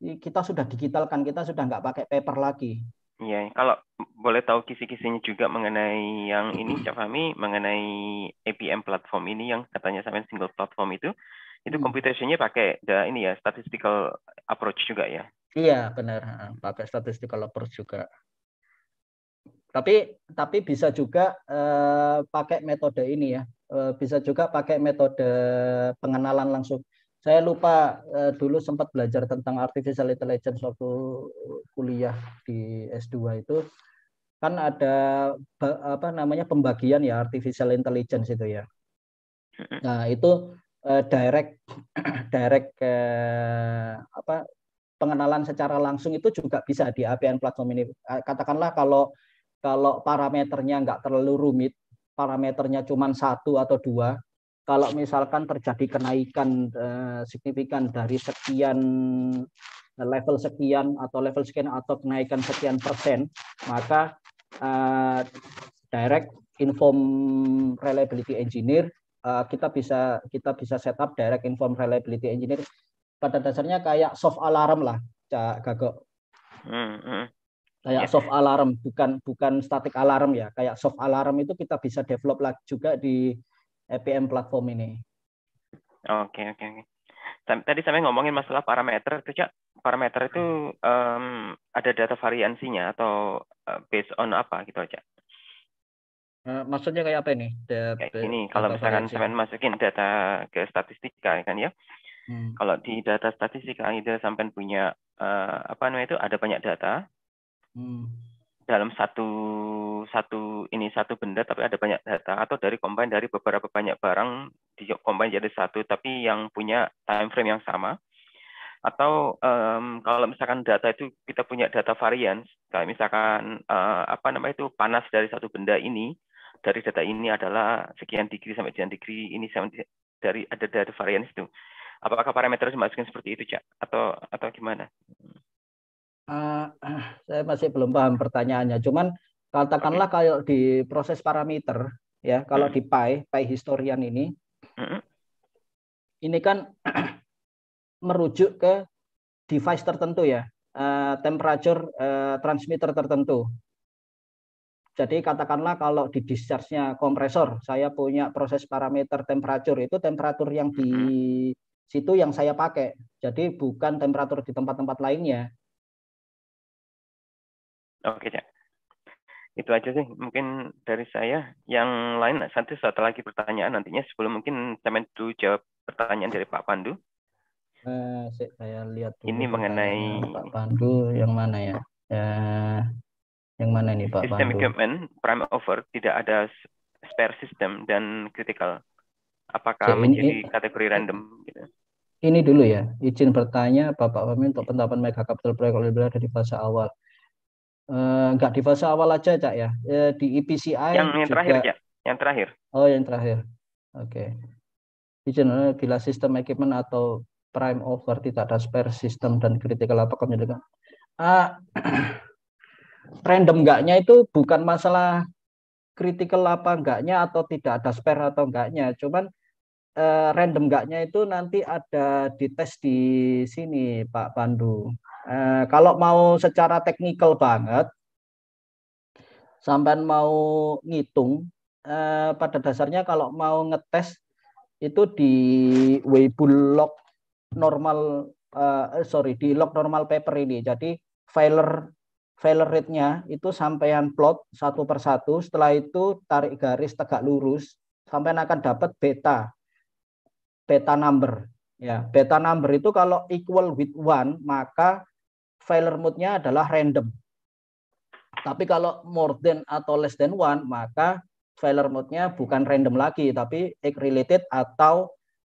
kita sudah digitalkan, kita sudah nggak pakai paper lagi Iya, kalau boleh tahu kisi-kisinya juga mengenai yang ini, Cak Fahmi, mengenai APM platform ini yang katanya sampai single platform itu, itu hmm. computation-nya pakai the, ini ya statistical approach juga ya? Iya benar, pakai statistical approach juga. Tapi tapi bisa juga eh, pakai metode ini ya, eh, bisa juga pakai metode pengenalan langsung saya lupa eh, dulu sempat belajar tentang artificial intelligence waktu kuliah di S2 itu kan ada apa namanya pembagian ya artificial intelligence itu ya. Nah, itu eh, direct direct eh, apa pengenalan secara langsung itu juga bisa di APN platform ini. Katakanlah kalau kalau parameternya nggak terlalu rumit, parameternya cuma satu atau dua, kalau misalkan terjadi kenaikan eh, signifikan dari sekian eh, level sekian atau level sekian atau kenaikan sekian persen, maka eh, direct inform reliability engineer eh, kita bisa kita bisa setup direct inform reliability engineer pada dasarnya kayak soft alarm lah, Cak Gagok. Hmm, hmm. kayak ya. soft alarm bukan bukan static alarm ya kayak soft alarm itu kita bisa develop lagi juga di APM platform ini. Oke, okay, oke, okay, oke. Tadi saya ngomongin masalah parameter itu, Cak. Parameter itu um, ada data variansinya atau eh, based on apa gitu, Cak? Eh, maksudnya kayak apa ini? The, kayak ini, kalau misalkan sampai masukin data ke statistika ya kan ya. Hmm. Kalau di data statistika itu sampai punya uh, apa namanya itu ada banyak data. Hmm dalam satu satu ini satu benda tapi ada banyak data atau dari combine dari beberapa banyak barang di combine jadi satu tapi yang punya time frame yang sama atau um, kalau misalkan data itu kita punya data varian kayak misalkan uh, apa namanya itu panas dari satu benda ini dari data ini adalah sekian degree sampai sekian degree ini dari ada data varian itu apakah parameter dimasukkan seperti itu cak atau atau gimana Eh, eh, saya masih belum paham pertanyaannya. Cuman katakanlah kalau di proses parameter ya, kalau hmm. di pi pi historian ini, hmm. ini kan merujuk ke device tertentu ya, eh, temperature transmitter tertentu. Jadi katakanlah kalau di discharge-nya kompresor, saya punya proses parameter temperature itu temperatur yang di hmm. situ yang saya pakai. Jadi bukan temperatur di tempat-tempat lainnya. Oke, ya. Itu aja sih mungkin dari saya. Yang lain nanti satu lagi pertanyaan nantinya sebelum mungkin saya dulu jawab pertanyaan dari Pak Pandu. Eh, saya lihat dulu ini mengenai Pak Pandu yang mana ya? ya yang mana ini Pak System Pandu? Equipment, prime over tidak ada spare system dan critical. Apakah Jadi menjadi ini, kategori random? Gitu? Ini dulu ya, izin bertanya Bapak Pemimpin untuk penetapan mega capital proyek oleh dari fase awal. Eh, nggak di fase awal aja cak ya eh, di EPCI yang, juga... terakhir ya yang terakhir oh yang terakhir oke okay. di general bila sistem equipment atau prime over tidak ada spare system dan critical apa kemudian ah, random enggaknya itu bukan masalah critical apa enggaknya atau tidak ada spare atau enggaknya cuman eh, random enggaknya itu nanti ada di tes di sini Pak Pandu. Eh, kalau mau secara teknikal banget, sampai mau ngitung, eh, pada dasarnya kalau mau ngetes itu di Weibo log normal, eh, sorry di log normal paper ini. Jadi failure failure rate-nya itu sampean plot satu persatu, setelah itu tarik garis tegak lurus, sampean akan dapat beta beta number. Ya, beta number itu kalau equal with one maka failure mode-nya adalah random. Tapi kalau more than atau less than one maka failure mode-nya bukan random lagi tapi egg related atau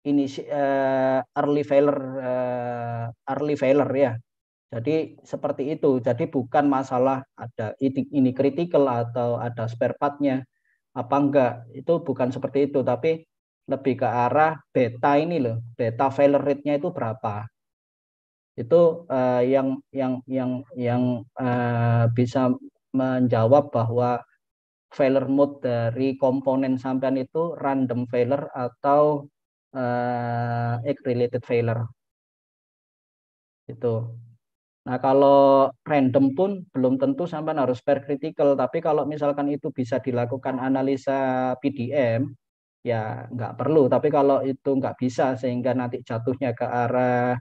ini uh, eh, early failure uh, early failure ya. Jadi seperti itu. Jadi bukan masalah ada ini, critical atau ada spare partnya apa enggak. Itu bukan seperti itu tapi lebih ke arah beta ini loh beta failure rate-nya itu berapa itu uh, yang yang yang yang uh, bisa menjawab bahwa failure mode dari komponen sampean itu random failure atau uh, eh, egg related failure itu nah kalau random pun belum tentu sampean harus per critical tapi kalau misalkan itu bisa dilakukan analisa PDM ya nggak perlu. Tapi kalau itu nggak bisa sehingga nanti jatuhnya ke arah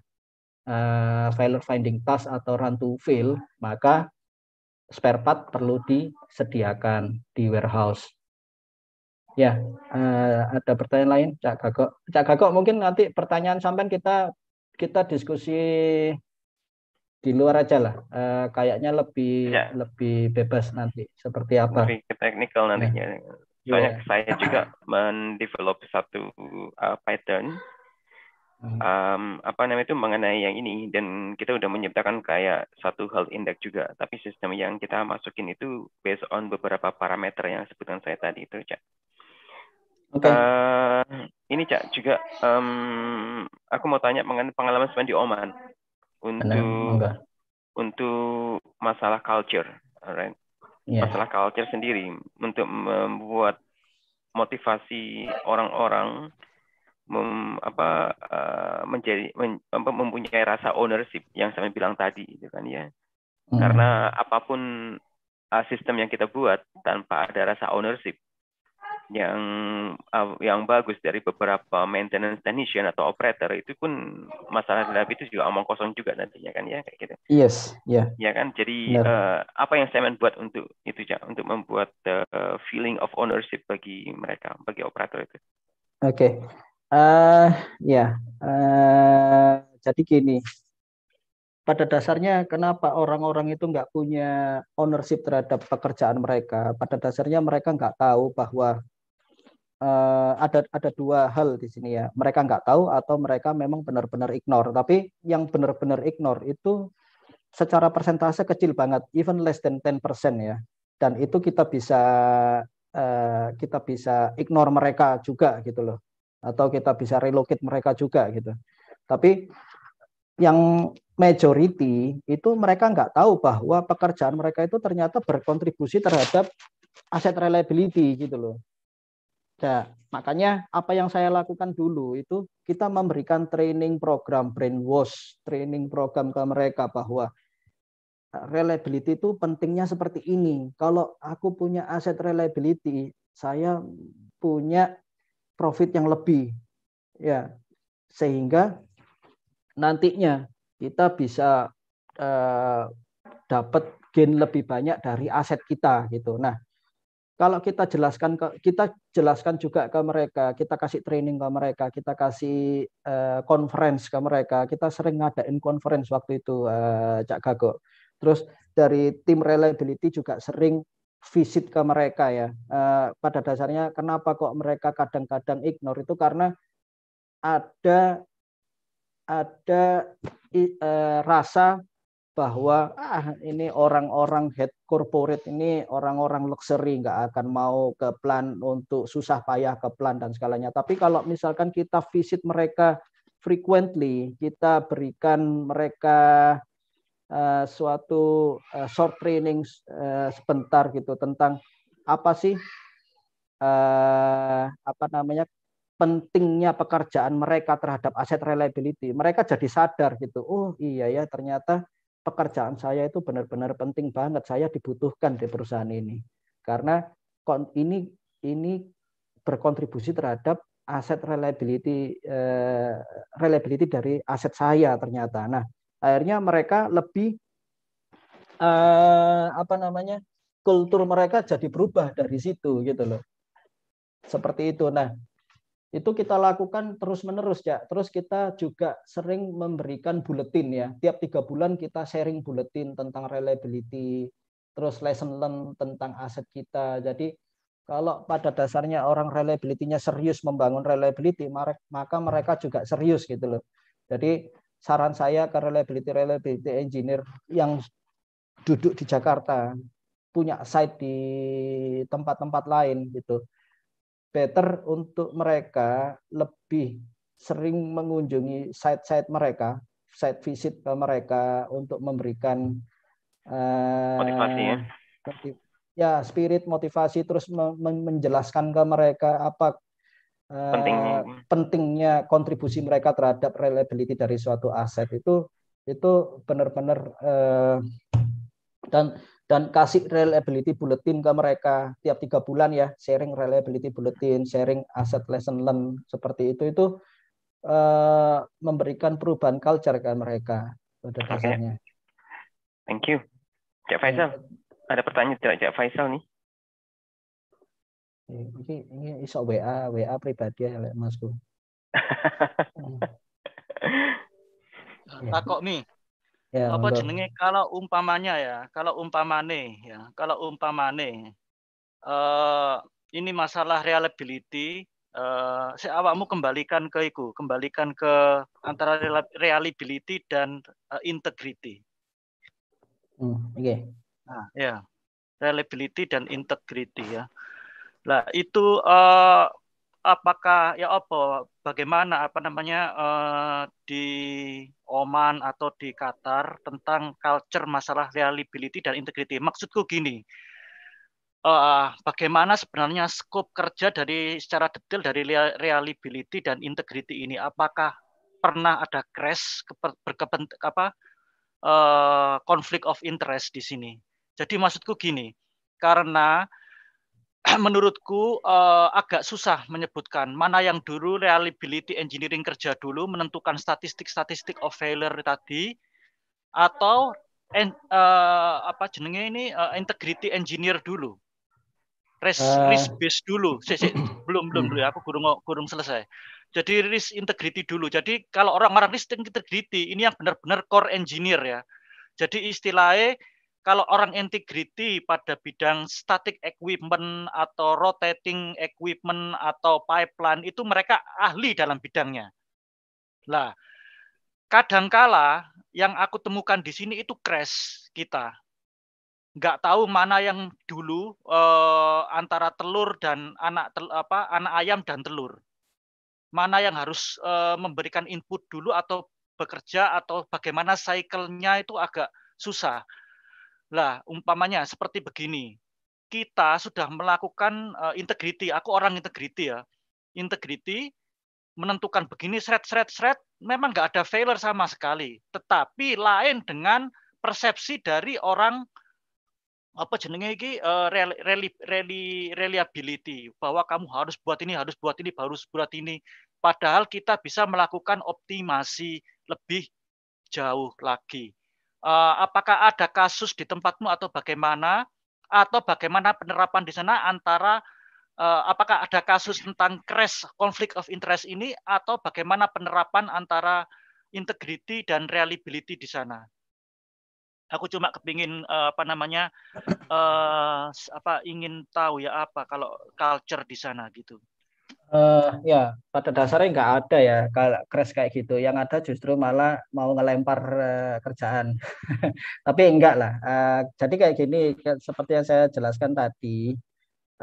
uh, failure finding task atau run to fail, maka spare part perlu disediakan di warehouse. Ya, uh, ada pertanyaan lain, Cak Gagok. Cak Gagok, mungkin nanti pertanyaan sampai kita kita diskusi di luar aja lah. Uh, kayaknya lebih ya. lebih bebas nanti. Seperti apa? Lebih teknikal nantinya. Ya. Iya. Soalnya yeah. saya juga mendevelop satu uh, pattern hmm. um, apa namanya itu mengenai yang ini dan kita udah menciptakan kayak satu health index juga tapi sistem yang kita masukin itu based on beberapa parameter yang sebutkan saya tadi itu cak okay. uh, ini cak juga um, aku mau tanya mengenai pengalaman sebenarnya di Oman untuk untuk masalah culture right yeah. masalah culture sendiri untuk membuat motivasi orang-orang mem, apa eh, menjadi mem, mempunyai rasa ownership yang saya bilang tadi gitu kan ya mm. karena apapun eh, sistem yang kita buat tanpa ada rasa ownership yang uh, yang bagus dari beberapa maintenance technician atau operator itu pun masalah lab itu juga omong kosong juga nantinya kan ya kayak gitu. Yes, ya. Yeah. Ya kan. Jadi uh, apa yang saya buat untuk itu ya untuk membuat uh, feeling of ownership bagi mereka bagi operator itu. Oke. Okay. Uh, ya. Yeah. Uh, jadi gini. Pada dasarnya kenapa orang-orang itu nggak punya ownership terhadap pekerjaan mereka? Pada dasarnya mereka nggak tahu bahwa uh, ada ada dua hal di sini ya. Mereka nggak tahu atau mereka memang benar-benar ignore. Tapi yang benar-benar ignore itu secara persentase kecil banget, even less than 10% ya. Dan itu kita bisa uh, kita bisa ignore mereka juga gitu loh. Atau kita bisa relocate mereka juga gitu. Tapi yang majority itu mereka nggak tahu bahwa pekerjaan mereka itu ternyata berkontribusi terhadap aset reliability gitu loh ada. Makanya apa yang saya lakukan dulu itu kita memberikan training program brainwash, training program ke mereka bahwa eh, reliability itu pentingnya seperti ini. Kalau aku punya aset reliability, saya punya profit yang lebih. Ya. Sehingga nantinya kita bisa uh, dapat gain lebih banyak dari aset kita gitu. Nah, kalau kita jelaskan ke kita jelaskan juga ke mereka, kita kasih training ke mereka, kita kasih uh, conference ke mereka. Kita sering ngadain conference waktu itu uh, Cak Gago. Terus dari tim reliability juga sering visit ke mereka ya. Uh, pada dasarnya kenapa kok mereka kadang-kadang ignore itu karena ada ada uh, rasa bahwa ah ini orang-orang head corporate ini orang-orang luxury nggak akan mau ke plan untuk susah payah ke plan dan segalanya. Tapi kalau misalkan kita visit mereka frequently, kita berikan mereka uh, suatu uh, short training uh, eh, sebentar gitu tentang apa sih uh, apa namanya pentingnya pekerjaan mereka terhadap aset reliability. Mereka jadi sadar gitu. Oh iya ya ternyata pekerjaan saya itu benar-benar penting banget. Saya dibutuhkan di perusahaan ini karena ini ini berkontribusi terhadap aset reliability eh, reliability dari aset saya ternyata. Nah, akhirnya mereka lebih eh, apa namanya? kultur mereka jadi berubah dari situ gitu loh. Seperti itu. Nah, itu kita lakukan terus-menerus, ya. Terus kita juga sering memberikan buletin ya. Tiap tiga bulan kita sharing buletin tentang reliability, terus lesson learn tentang aset kita. Jadi kalau pada dasarnya orang reliability-nya serius membangun reliability, maka mereka juga serius gitu loh. Jadi saran saya ke reliability reliability engineer yang duduk di Jakarta punya site di tempat-tempat lain gitu better untuk mereka lebih sering mengunjungi site-site mereka, site visit ke mereka untuk memberikan eh, motivasi ya. Ya, spirit motivasi terus menjelaskan ke mereka apa eh, pentingnya. pentingnya kontribusi mereka terhadap reliability dari suatu aset itu itu benar-benar uh, dan dan kasih reliability bulletin ke mereka tiap tiga bulan ya sharing reliability bulletin sharing asset lesson learn seperti itu itu uh, memberikan perubahan culture ke mereka pada dasarnya thank you Cak Faisal ada pertanyaan tidak Cak Faisal nih eh, ini ini iso WA WA pribadi ya Mas Gun. takok nih ya, apa jenenge kalau umpamanya ya kalau umpamane ya kalau umpamane uh, ini masalah reliability uh, eh, saya awakmu kembalikan ke iku kembalikan ke antara reliability dan uh, integrity hmm, oke okay. nah ya reliability dan integrity ya lah itu uh, apakah ya apa bagaimana apa namanya uh, di Oman atau di Qatar tentang culture masalah reliability dan integrity. Maksudku gini, uh, bagaimana sebenarnya scope kerja dari secara detail dari reliability dan integrity ini apakah pernah ada crash berkepen, apa uh, konflik of interest di sini jadi maksudku gini karena menurutku uh, agak susah menyebutkan mana yang dulu reliability engineering kerja dulu menentukan statistik-statistik of failure tadi atau en, uh, apa jenenge ini uh, integrity engineer dulu risk uh. risk based dulu si, si, belum belum dulu ya aku kurung kurung selesai jadi risk integrity dulu jadi kalau orang-orang risk integrity ini yang benar-benar core engineer ya jadi istilahnya kalau orang integrity pada bidang static equipment atau rotating equipment atau pipeline itu mereka ahli dalam bidangnya. Lah, kadangkala yang aku temukan di sini itu crash kita. Nggak tahu mana yang dulu eh, antara telur dan anak tel, apa anak ayam dan telur. Mana yang harus eh, memberikan input dulu atau bekerja atau bagaimana cycle-nya itu agak susah. Lah, umpamanya seperti begini. Kita sudah melakukan uh, integriti. Aku orang integriti ya. Integriti menentukan begini seret seret seret memang nggak ada failure sama sekali. Tetapi lain dengan persepsi dari orang apa jenenge iki uh, reli, reli, reli, reliability bahwa kamu harus buat ini harus buat ini harus buat ini padahal kita bisa melakukan optimasi lebih jauh lagi Eh, apakah ada kasus di tempatmu atau bagaimana atau bagaimana penerapan di sana antara eh, apakah ada kasus tentang crash konflik of interest ini atau bagaimana penerapan antara integrity dan reliability di sana. Aku cuma kepingin eh, apa namanya apa ingin tahu ya apa kalau culture di sana gitu. Uh, ya pada dasarnya nggak ada ya kalau crash kayak gitu. Yang ada justru malah mau ngelempar uh, kerjaan. Tapi enggak lah. Uh, jadi kayak gini seperti yang saya jelaskan tadi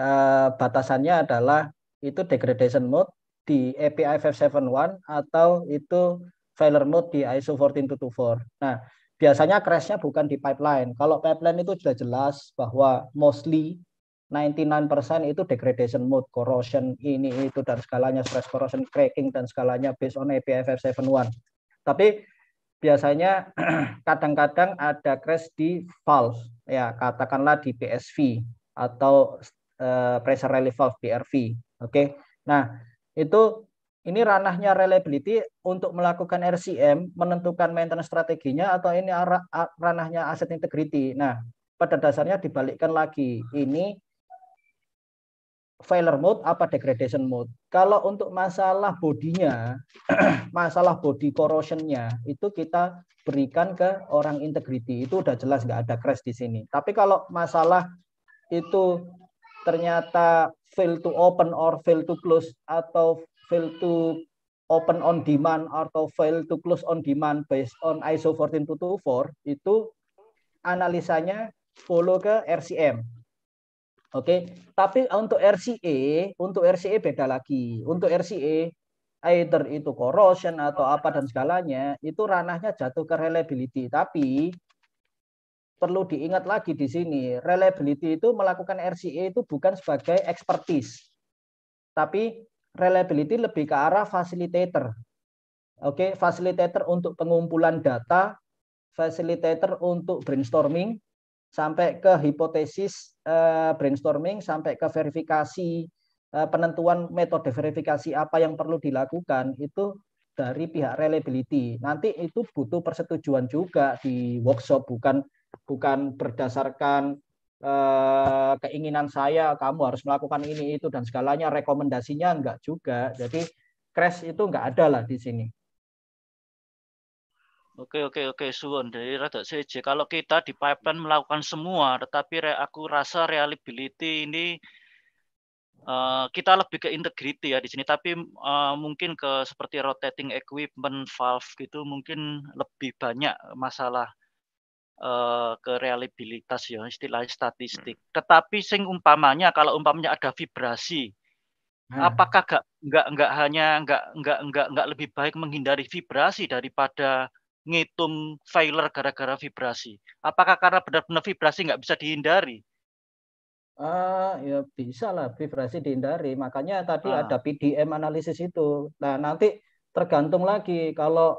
uh, batasannya adalah itu degradation mode di API 571 atau itu failure mode di ISO 14224. Nah biasanya crashnya bukan di pipeline. Kalau pipeline itu sudah jelas bahwa mostly 99% itu degradation mode, corrosion ini itu dan skalanya stress corrosion cracking dan skalanya based on APFF 71. Tapi biasanya kadang-kadang ada crash di valve ya katakanlah di PSV atau uh, pressure relief valve PRV. Oke. Okay? Nah, itu ini ranahnya reliability untuk melakukan RCM, menentukan maintenance strateginya atau ini ranahnya asset integrity. Nah, pada dasarnya dibalikkan lagi. Ini failure mode apa degradation mode. Kalau untuk masalah bodinya, masalah body corrosionnya itu kita berikan ke orang integrity itu udah jelas nggak ada crash di sini. Tapi kalau masalah itu ternyata fail to open or fail to close atau fail to open on demand atau fail to close on demand based on ISO 14224 itu analisanya follow ke RCM Oke, tapi untuk RCA, e, untuk RCA e beda lagi. Untuk RCA, e, either itu corrosion atau apa dan segalanya, itu ranahnya jatuh ke reliability. Tapi perlu diingat lagi di sini, reliability itu melakukan RCA itu bukan sebagai expertise. Tapi reliability lebih ke arah facilitator. Oke, facilitator untuk pengumpulan data, facilitator untuk brainstorming sampai ke hipotesis Eh, brainstorming sampai ke verifikasi eh, penentuan metode verifikasi apa yang perlu dilakukan itu dari pihak reliability. Nanti itu butuh persetujuan juga di workshop bukan bukan berdasarkan eh, keinginan saya kamu harus melakukan ini itu dan segalanya rekomendasinya enggak juga. Jadi crash itu enggak ada lah di sini. Oke oke oke suwon dari rada CJ. Kalau kita di pipeline melakukan semua, tetapi re, aku rasa reliability ini uh, kita lebih ke integrity ya di sini. Tapi uh, mungkin ke seperti rotating equipment valve gitu mungkin lebih banyak masalah uh, ke reliabilitas ya istilah statistik. Hmm. Tetapi sing umpamanya kalau umpamanya ada vibrasi, hmm. apakah nggak nggak nggak hanya nggak nggak nggak nggak lebih baik menghindari vibrasi daripada ngitung failure gara-gara vibrasi? Apakah karena benar-benar vibrasi nggak bisa dihindari? Ah, ya bisa lah vibrasi dihindari. Makanya tadi ah. ada PDM analisis itu. Nah, nanti tergantung lagi kalau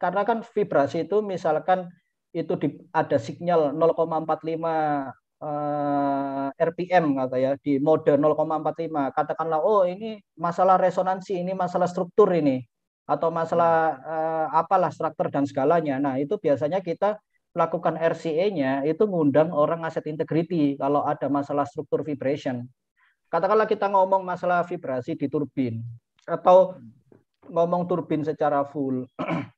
karena kan vibrasi itu misalkan itu di, ada sinyal 0,45 Uh, RPM kata ya di mode 0,45 katakanlah oh ini masalah resonansi ini masalah struktur ini atau masalah eh, apalah struktur dan segalanya. Nah, itu biasanya kita lakukan RCA-nya itu ngundang orang aset integrity kalau ada masalah struktur vibration. Katakanlah kita ngomong masalah vibrasi di turbin atau ngomong turbin secara full.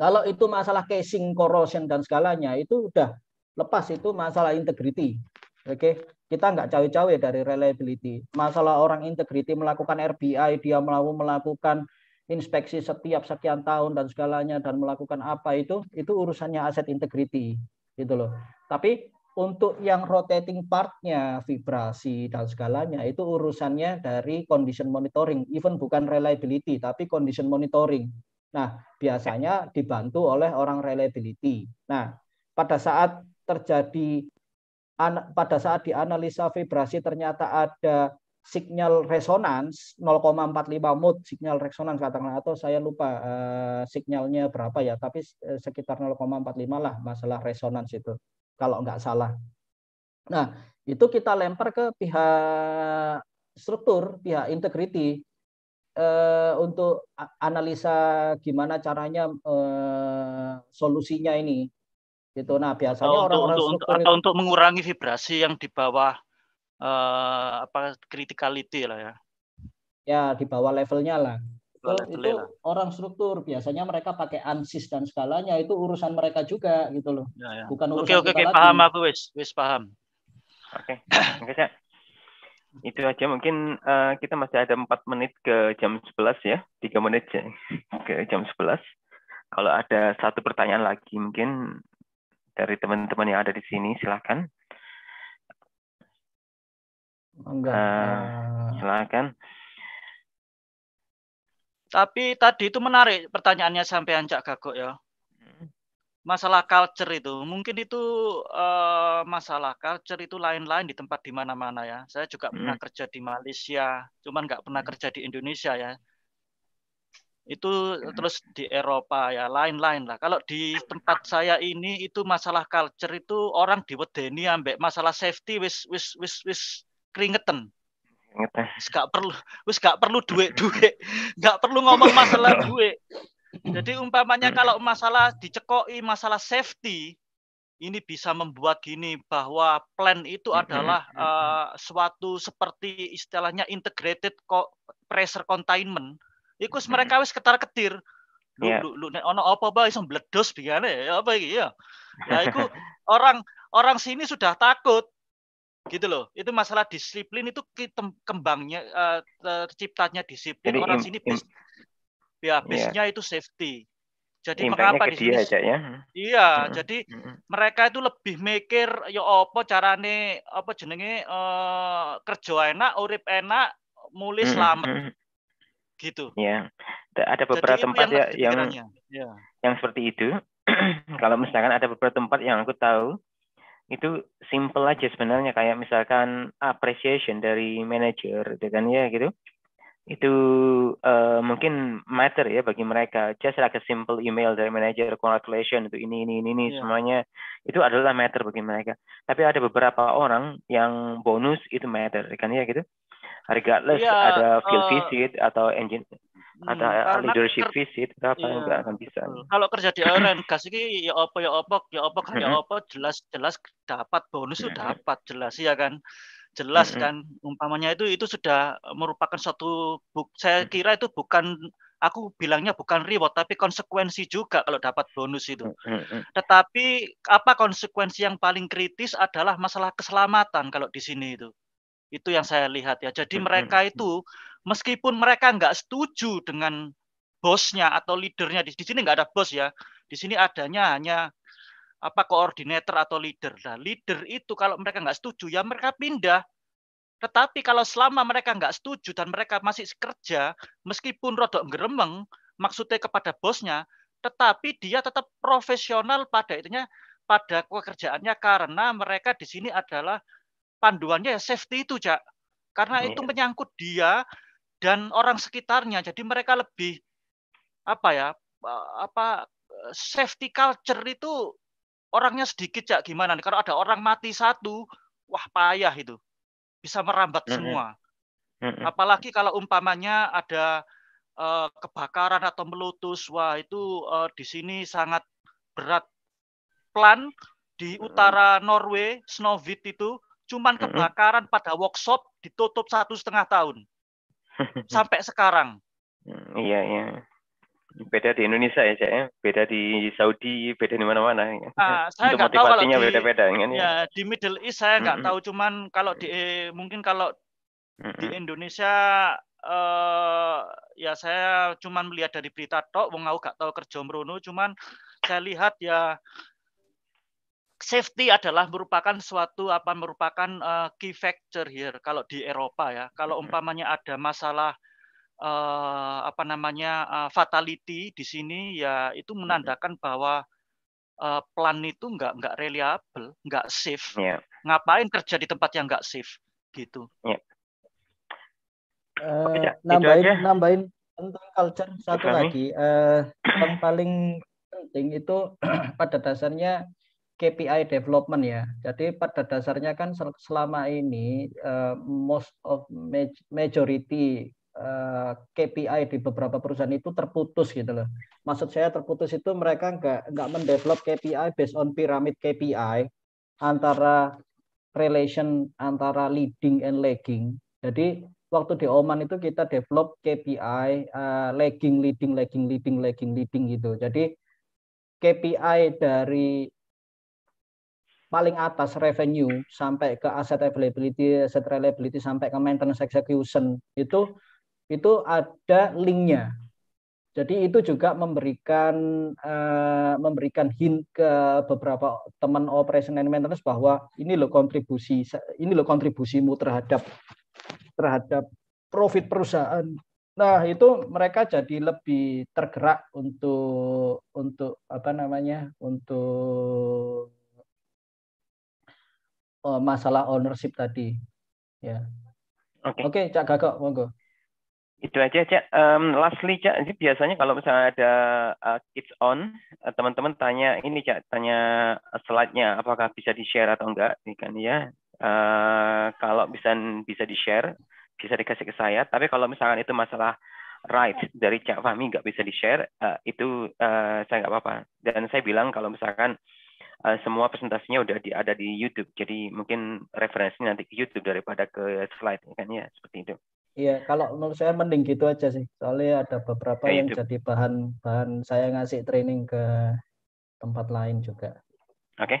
kalau itu masalah casing, corrosion dan segalanya itu udah lepas itu masalah integrity. Oke, okay? kita nggak cawe-cawe ya dari reliability. Masalah orang integrity melakukan RBI, dia mau melakukan inspeksi setiap sekian tahun dan segalanya dan melakukan apa itu itu urusannya aset integrity gitu loh. Tapi untuk yang rotating partnya vibrasi dan segalanya itu urusannya dari condition monitoring even bukan reliability tapi condition monitoring nah biasanya dibantu oleh orang reliability nah pada saat terjadi pada saat dianalisa vibrasi ternyata ada signal resonans 0,45 mode signal resonans katakanlah atau saya lupa uh, signalnya berapa ya tapi eh, sekitar 0,45 lah masalah resonans itu kalau nggak salah. Nah itu kita lempar ke pihak struktur pihak integrity eh, untuk analisa gimana caranya eh, solusinya ini gitu nah biasanya orang-orang untuk, untuk, untuk mengurangi vibrasi yang di bawah uh, apa criticality lah ya. Ya di bawah levelnya lah. itu, itu orang struktur biasanya mereka pakai ansis dan skalanya itu urusan mereka juga gitu loh. Ya, ya. Bukan urusan Oke oke oke paham aku wis wis paham. Oke. Okay. itu aja mungkin uh, kita masih ada empat menit ke jam 11 ya. tiga menit ke jam 11. Kalau ada satu pertanyaan lagi mungkin dari teman-teman yang ada di sini silahkan Oh, enggak. silakan. Eh, ya Tapi tadi itu menarik pertanyaannya sampai ancak Gagok ya. Hmm. Masalah culture itu, mungkin itu uh, masalah culture itu lain-lain di tempat di mana-mana ya. Saya juga hmm. pernah kerja di Malaysia, cuman nggak pernah hmm. kerja di Indonesia ya. Itu hmm. terus di Eropa ya, lain-lain lah. Kalau di tempat saya ini itu masalah culture itu orang diwedeni ambek masalah safety wis wis wis wis keringetan wis gak perlu wis gak perlu duit duit gak perlu ngomong masalah duit jadi umpamanya kalau masalah dicekoki masalah safety ini bisa membuat gini bahwa plan itu adalah uh, suatu seperti istilahnya integrated co pressure containment. Iku mereka wis ketar ketir. Lu, yeah. lu, lu nek ono apa bae iso mbledos biane ya, apa iki ya. Ya iku orang orang sini sudah takut gitu loh itu masalah disiplin itu kembangnya uh, terciptanya disiplin jadi, orang sini bis, ya iya. bisnya itu safety jadi mengapa di sini aja, ya? iya mm -hmm. jadi mm -hmm. mereka itu lebih mikir ya apa carane apa jenenge uh, kerja enak urip enak mulai selamat mm -hmm. gitu ya ada beberapa jadi tempat yang ya yang, iya. yang seperti itu kalau misalkan ada beberapa tempat yang aku tahu itu simple aja sebenarnya kayak misalkan appreciation dari manager, gitu kan ya gitu itu uh, mungkin matter ya bagi mereka just like a simple email dari manager congratulation itu ini ini ini, ini yeah. semuanya itu adalah matter bagi mereka tapi ada beberapa orang yang bonus itu matter kan ya gitu regardless yeah, ada field uh, visit atau engine Hmm, ada eh, leadership ker- visit kita apa yang akan bisa. Kalau kerja di orang Gas ini ya opo ya opo ya opo kan ya opo jelas-jelas dapat bonus sudah, ya dapat jelas ya kan jelas dan kan umpamanya itu itu sudah merupakan suatu buk, saya kira itu bukan aku bilangnya bukan reward tapi konsekuensi juga kalau dapat bonus itu. Tetapi apa konsekuensi yang paling kritis adalah masalah keselamatan kalau di sini itu. Itu yang saya lihat ya. Jadi mereka itu meskipun mereka nggak setuju dengan bosnya atau leadernya di, sini nggak ada bos ya di sini adanya hanya apa koordinator atau leader nah leader itu kalau mereka nggak setuju ya mereka pindah tetapi kalau selama mereka nggak setuju dan mereka masih kerja, meskipun rodok geremeng, maksudnya kepada bosnya, tetapi dia tetap profesional pada itunya, pada pekerjaannya karena mereka di sini adalah panduannya ya safety itu, Cak. Karena itu iya. menyangkut dia, dan orang sekitarnya. Jadi mereka lebih apa ya apa safety culture itu orangnya sedikit ya gimana nih kalau ada orang mati satu wah payah itu bisa merambat semua apalagi kalau umpamanya ada uh, kebakaran atau melutus, wah itu uh, di sini sangat berat plan di utara Norway Snowvit itu cuman kebakaran pada workshop ditutup satu setengah tahun sampai sekarang. Hmm, iya, iya. Beda di Indonesia ya, Cak, ya. Beda di Saudi, beda di mana-mana. Ya. Ah, saya nggak tahu kalau di, beda-beda, ya, kan, ya. ya. di Middle East saya nggak mm -hmm. tahu, cuman kalau di eh, mungkin kalau mm -hmm. di Indonesia eh, ya saya cuman melihat dari berita tok, mau nggak tahu kerja merono, cuman saya lihat ya safety adalah merupakan suatu apa merupakan uh, key factor here kalau di Eropa ya. Kalau umpamanya ada masalah uh, apa namanya uh, fatality di sini ya itu menandakan bahwa uh, plan itu nggak nggak reliable, nggak safe. Yeah. Ngapain kerja di tempat yang nggak safe gitu. Yeah. Ya. Uh, nambahin aja. nambahin tentang culture satu Kami. lagi uh, yang paling penting itu pada dasarnya KPI development ya. Jadi pada dasarnya kan selama ini eh, most of majority eh, KPI di beberapa perusahaan itu terputus gitu loh. Maksud saya terputus itu mereka nggak nggak mendevelop KPI based on pyramid KPI antara relation antara leading and lagging. Jadi waktu di Oman itu kita develop KPI uh, eh, lagging, leading, lagging, leading, lagging, leading gitu. Jadi KPI dari paling atas revenue sampai ke asset availability, asset reliability sampai ke maintenance execution itu itu ada linknya. Jadi itu juga memberikan uh, memberikan hint ke beberapa teman operation and maintenance bahwa ini lo kontribusi ini lo kontribusimu terhadap terhadap profit perusahaan. Nah, itu mereka jadi lebih tergerak untuk untuk apa namanya? untuk Eh, masalah ownership tadi. Ya. Oke. Okay. Oke, okay, Cak Gagok, monggo. Itu aja, Cak. Um, lastly, Cak, biasanya kalau misalnya ada uh, kids on, eh, teman-teman uh, tanya ini, Cak, tanya slide-nya apakah bisa di-share atau enggak, ini kan ya. Uh, kalau bisa bisa di-share, bisa dikasih ke saya. Tapi kalau misalkan itu masalah right dari Cak Fahmi nggak bisa di-share, uh, itu uh, saya nggak apa-apa. Dan saya bilang kalau misalkan Eh, semua presentasinya udah di, ada di YouTube. Jadi mungkin referensinya nanti ke YouTube daripada ke slide kan ya seperti itu. Iya, kalau menurut saya mending gitu aja sih. Soalnya ada beberapa yang YouTube. jadi bahan-bahan saya ngasih training ke tempat lain juga. Oke. Okay.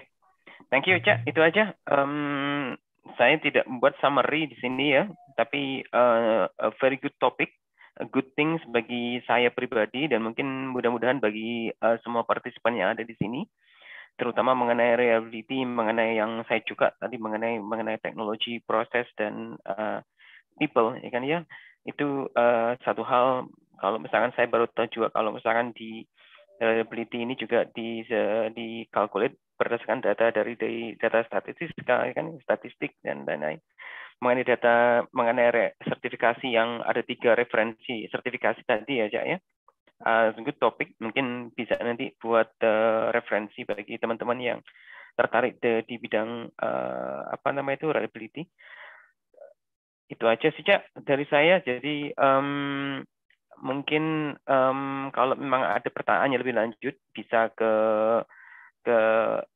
Thank you, Cak. Itu aja. Um, saya tidak membuat summary di sini ya, tapi uh, a very good topic, good things bagi saya pribadi dan mungkin mudah-mudahan bagi uh, semua partisipan yang ada di sini terutama mengenai reliability, mengenai yang saya juga tadi mengenai mengenai teknologi, proses dan uh, people, ya kan ya itu uh, satu hal. Kalau misalkan saya baru tahu juga kalau misalkan di reliability ini juga di eh, di calculate berdasarkan data dari, dari data statistik ya kan statistik dan lain-lain mengenai data mengenai sertifikasi yang ada tiga referensi sertifikasi tadi ya Cak ya uh, good topic mungkin bisa nanti buat uh, referensi bagi teman-teman yang tertarik de, di bidang uh, apa nama itu reliability itu aja sih cak dari saya jadi um, mungkin um, kalau memang ada pertanyaan yang lebih lanjut bisa ke ke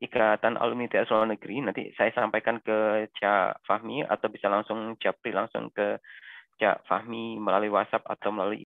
Ikatan Alumni TS Luar Negeri nanti saya sampaikan ke Cak Fahmi atau bisa langsung Japri langsung ke Cak Fahmi melalui WhatsApp atau melalui